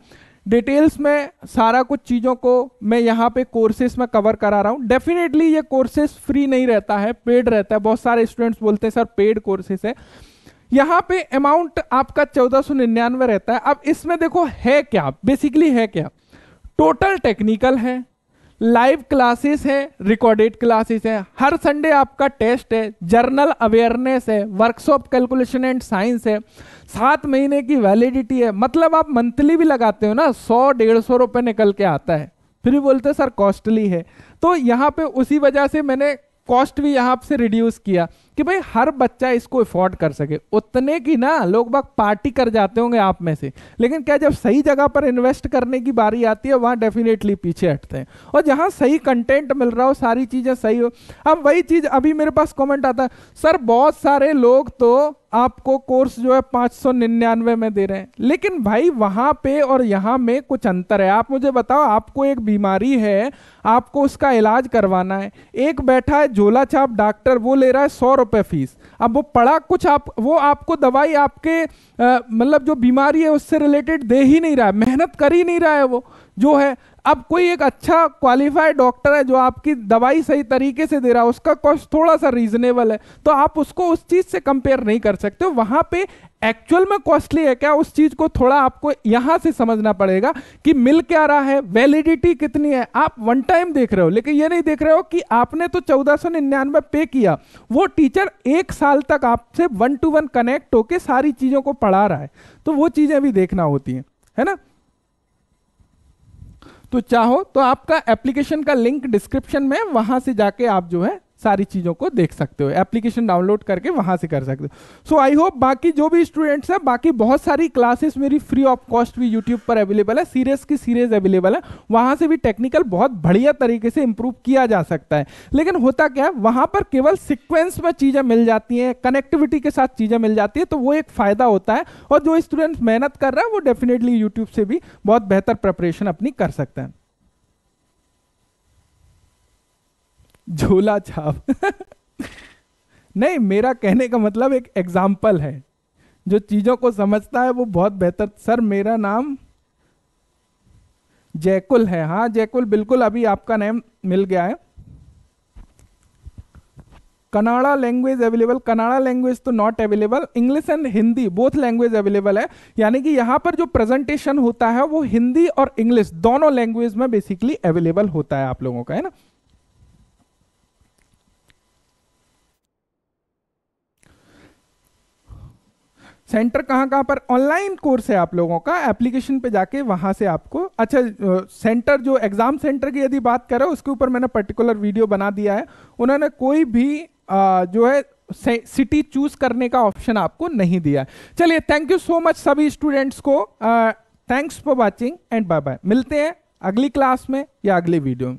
Speaker 1: डिटेल्स में सारा कुछ चीज़ों को मैं यहाँ पे कोर्सेज में कवर करा रहा हूँ डेफिनेटली ये कोर्सेज फ्री नहीं रहता है पेड रहता है बहुत सारे स्टूडेंट्स बोलते हैं सर पेड कोर्सेज है यहाँ पे अमाउंट आपका चौदह सौ निन्यानवे रहता है अब इसमें देखो है क्या बेसिकली है क्या टोटल टेक्निकल है लाइव क्लासेस है रिकॉर्डेड क्लासेस है हर संडे आपका टेस्ट है जर्नल अवेयरनेस है वर्कशॉप कैलकुलेशन एंड साइंस है सात महीने की वैलिडिटी है मतलब आप मंथली भी लगाते हो ना सौ डेढ़ सौ रुपये निकल के आता है फिर बोलते सर कॉस्टली है तो यहाँ पे उसी वजह से मैंने कॉस्ट भी यहाँ से रिड्यूस किया कि भाई हर बच्चा इसको अफोर्ड कर सके उतने की ना लोग बाग पार्टी कर जाते होंगे आप में से लेकिन क्या जब सही जगह पर इन्वेस्ट करने की बारी आती है वहाँ डेफिनेटली पीछे हटते हैं और जहाँ सही कंटेंट मिल रहा हो सारी चीज़ें सही हो अब वही चीज़ अभी मेरे पास कॉमेंट आता है सर बहुत सारे लोग तो आपको कोर्स जो है पाँच सौ निन्यानवे में दे रहे हैं लेकिन भाई वहाँ पे और यहाँ में कुछ अंतर है आप मुझे बताओ आपको एक बीमारी है आपको उसका इलाज करवाना है एक बैठा है झोला छाप डॉक्टर वो ले रहा है सौ रुपए फीस अब वो पड़ा कुछ आप वो आपको दवाई आपके मतलब जो बीमारी है उससे रिलेटेड दे ही नहीं रहा है मेहनत कर ही नहीं रहा है वो जो है अब कोई एक अच्छा क्वालिफाइड डॉक्टर है जो आपकी दवाई सही तरीके से दे रहा है उसका कॉस्ट थोड़ा सा रीजनेबल है तो आप उसको उस चीज़ से कंपेयर नहीं कर सकते हो वहाँ पे एक्चुअल में कॉस्टली है क्या उस चीज़ को थोड़ा आपको यहाँ से समझना पड़ेगा कि मिल क्या रहा है वैलिडिटी कितनी है आप वन टाइम देख रहे हो लेकिन ये नहीं देख रहे हो कि आपने तो चौदह सौ निन्यानवे पे किया वो टीचर एक साल तक आपसे वन टू वन कनेक्ट होकर सारी चीज़ों को पढ़ा रहा है तो वो चीज़ें भी देखना होती हैं है ना तो चाहो तो आपका एप्लीकेशन का लिंक डिस्क्रिप्शन में वहां से जाके आप जो है सारी चीज़ों को देख सकते हो एप्लीकेशन डाउनलोड करके वहाँ से कर सकते हो सो आई होप बाकी जो भी स्टूडेंट्स हैं बाकी बहुत सारी क्लासेस मेरी फ्री ऑफ कॉस्ट भी यूट्यूब पर अवेलेबल है सीरीज की सीरीज अवेलेबल है वहाँ से भी टेक्निकल बहुत बढ़िया तरीके से इंप्रूव किया जा सकता है लेकिन होता क्या है वहाँ पर केवल सिक्वेंस में चीज़ें मिल जाती हैं कनेक्टिविटी के साथ चीज़ें मिल जाती है तो वो एक फ़ायदा होता है और जो स्टूडेंट्स मेहनत कर रहा है वो डेफिनेटली यूट्यूब से भी बहुत बेहतर प्रेपरेशन अपनी कर सकते हैं झोला छाप नहीं मेरा कहने का मतलब एक एग्जाम्पल है जो चीज़ों को समझता है वो बहुत बेहतर सर मेरा नाम जयकुल है हाँ जयकुल बिल्कुल अभी आपका नेम मिल गया है Kannada language available Kannada language तो not available English and Hindi both language available है यानी कि यहाँ पर जो प्रेजेंटेशन होता है वो हिंदी और इंग्लिश दोनों लैंग्वेज में बेसिकली अवेलेबल होता है आप लोगों का है ना सेंटर कहाँ कहाँ पर ऑनलाइन कोर्स है आप लोगों का एप्लीकेशन पे जाके वहाँ से आपको अच्छा सेंटर जो एग्ज़ाम सेंटर की यदि बात करें उसके ऊपर मैंने पर्टिकुलर वीडियो बना दिया है उन्होंने कोई भी आ, जो है सिटी चूज करने का ऑप्शन आपको नहीं दिया है चलिए थैंक यू सो मच सभी स्टूडेंट्स को thanks for watching and bye bye मिलते हैं अगली क्लास में या अगले वीडियो में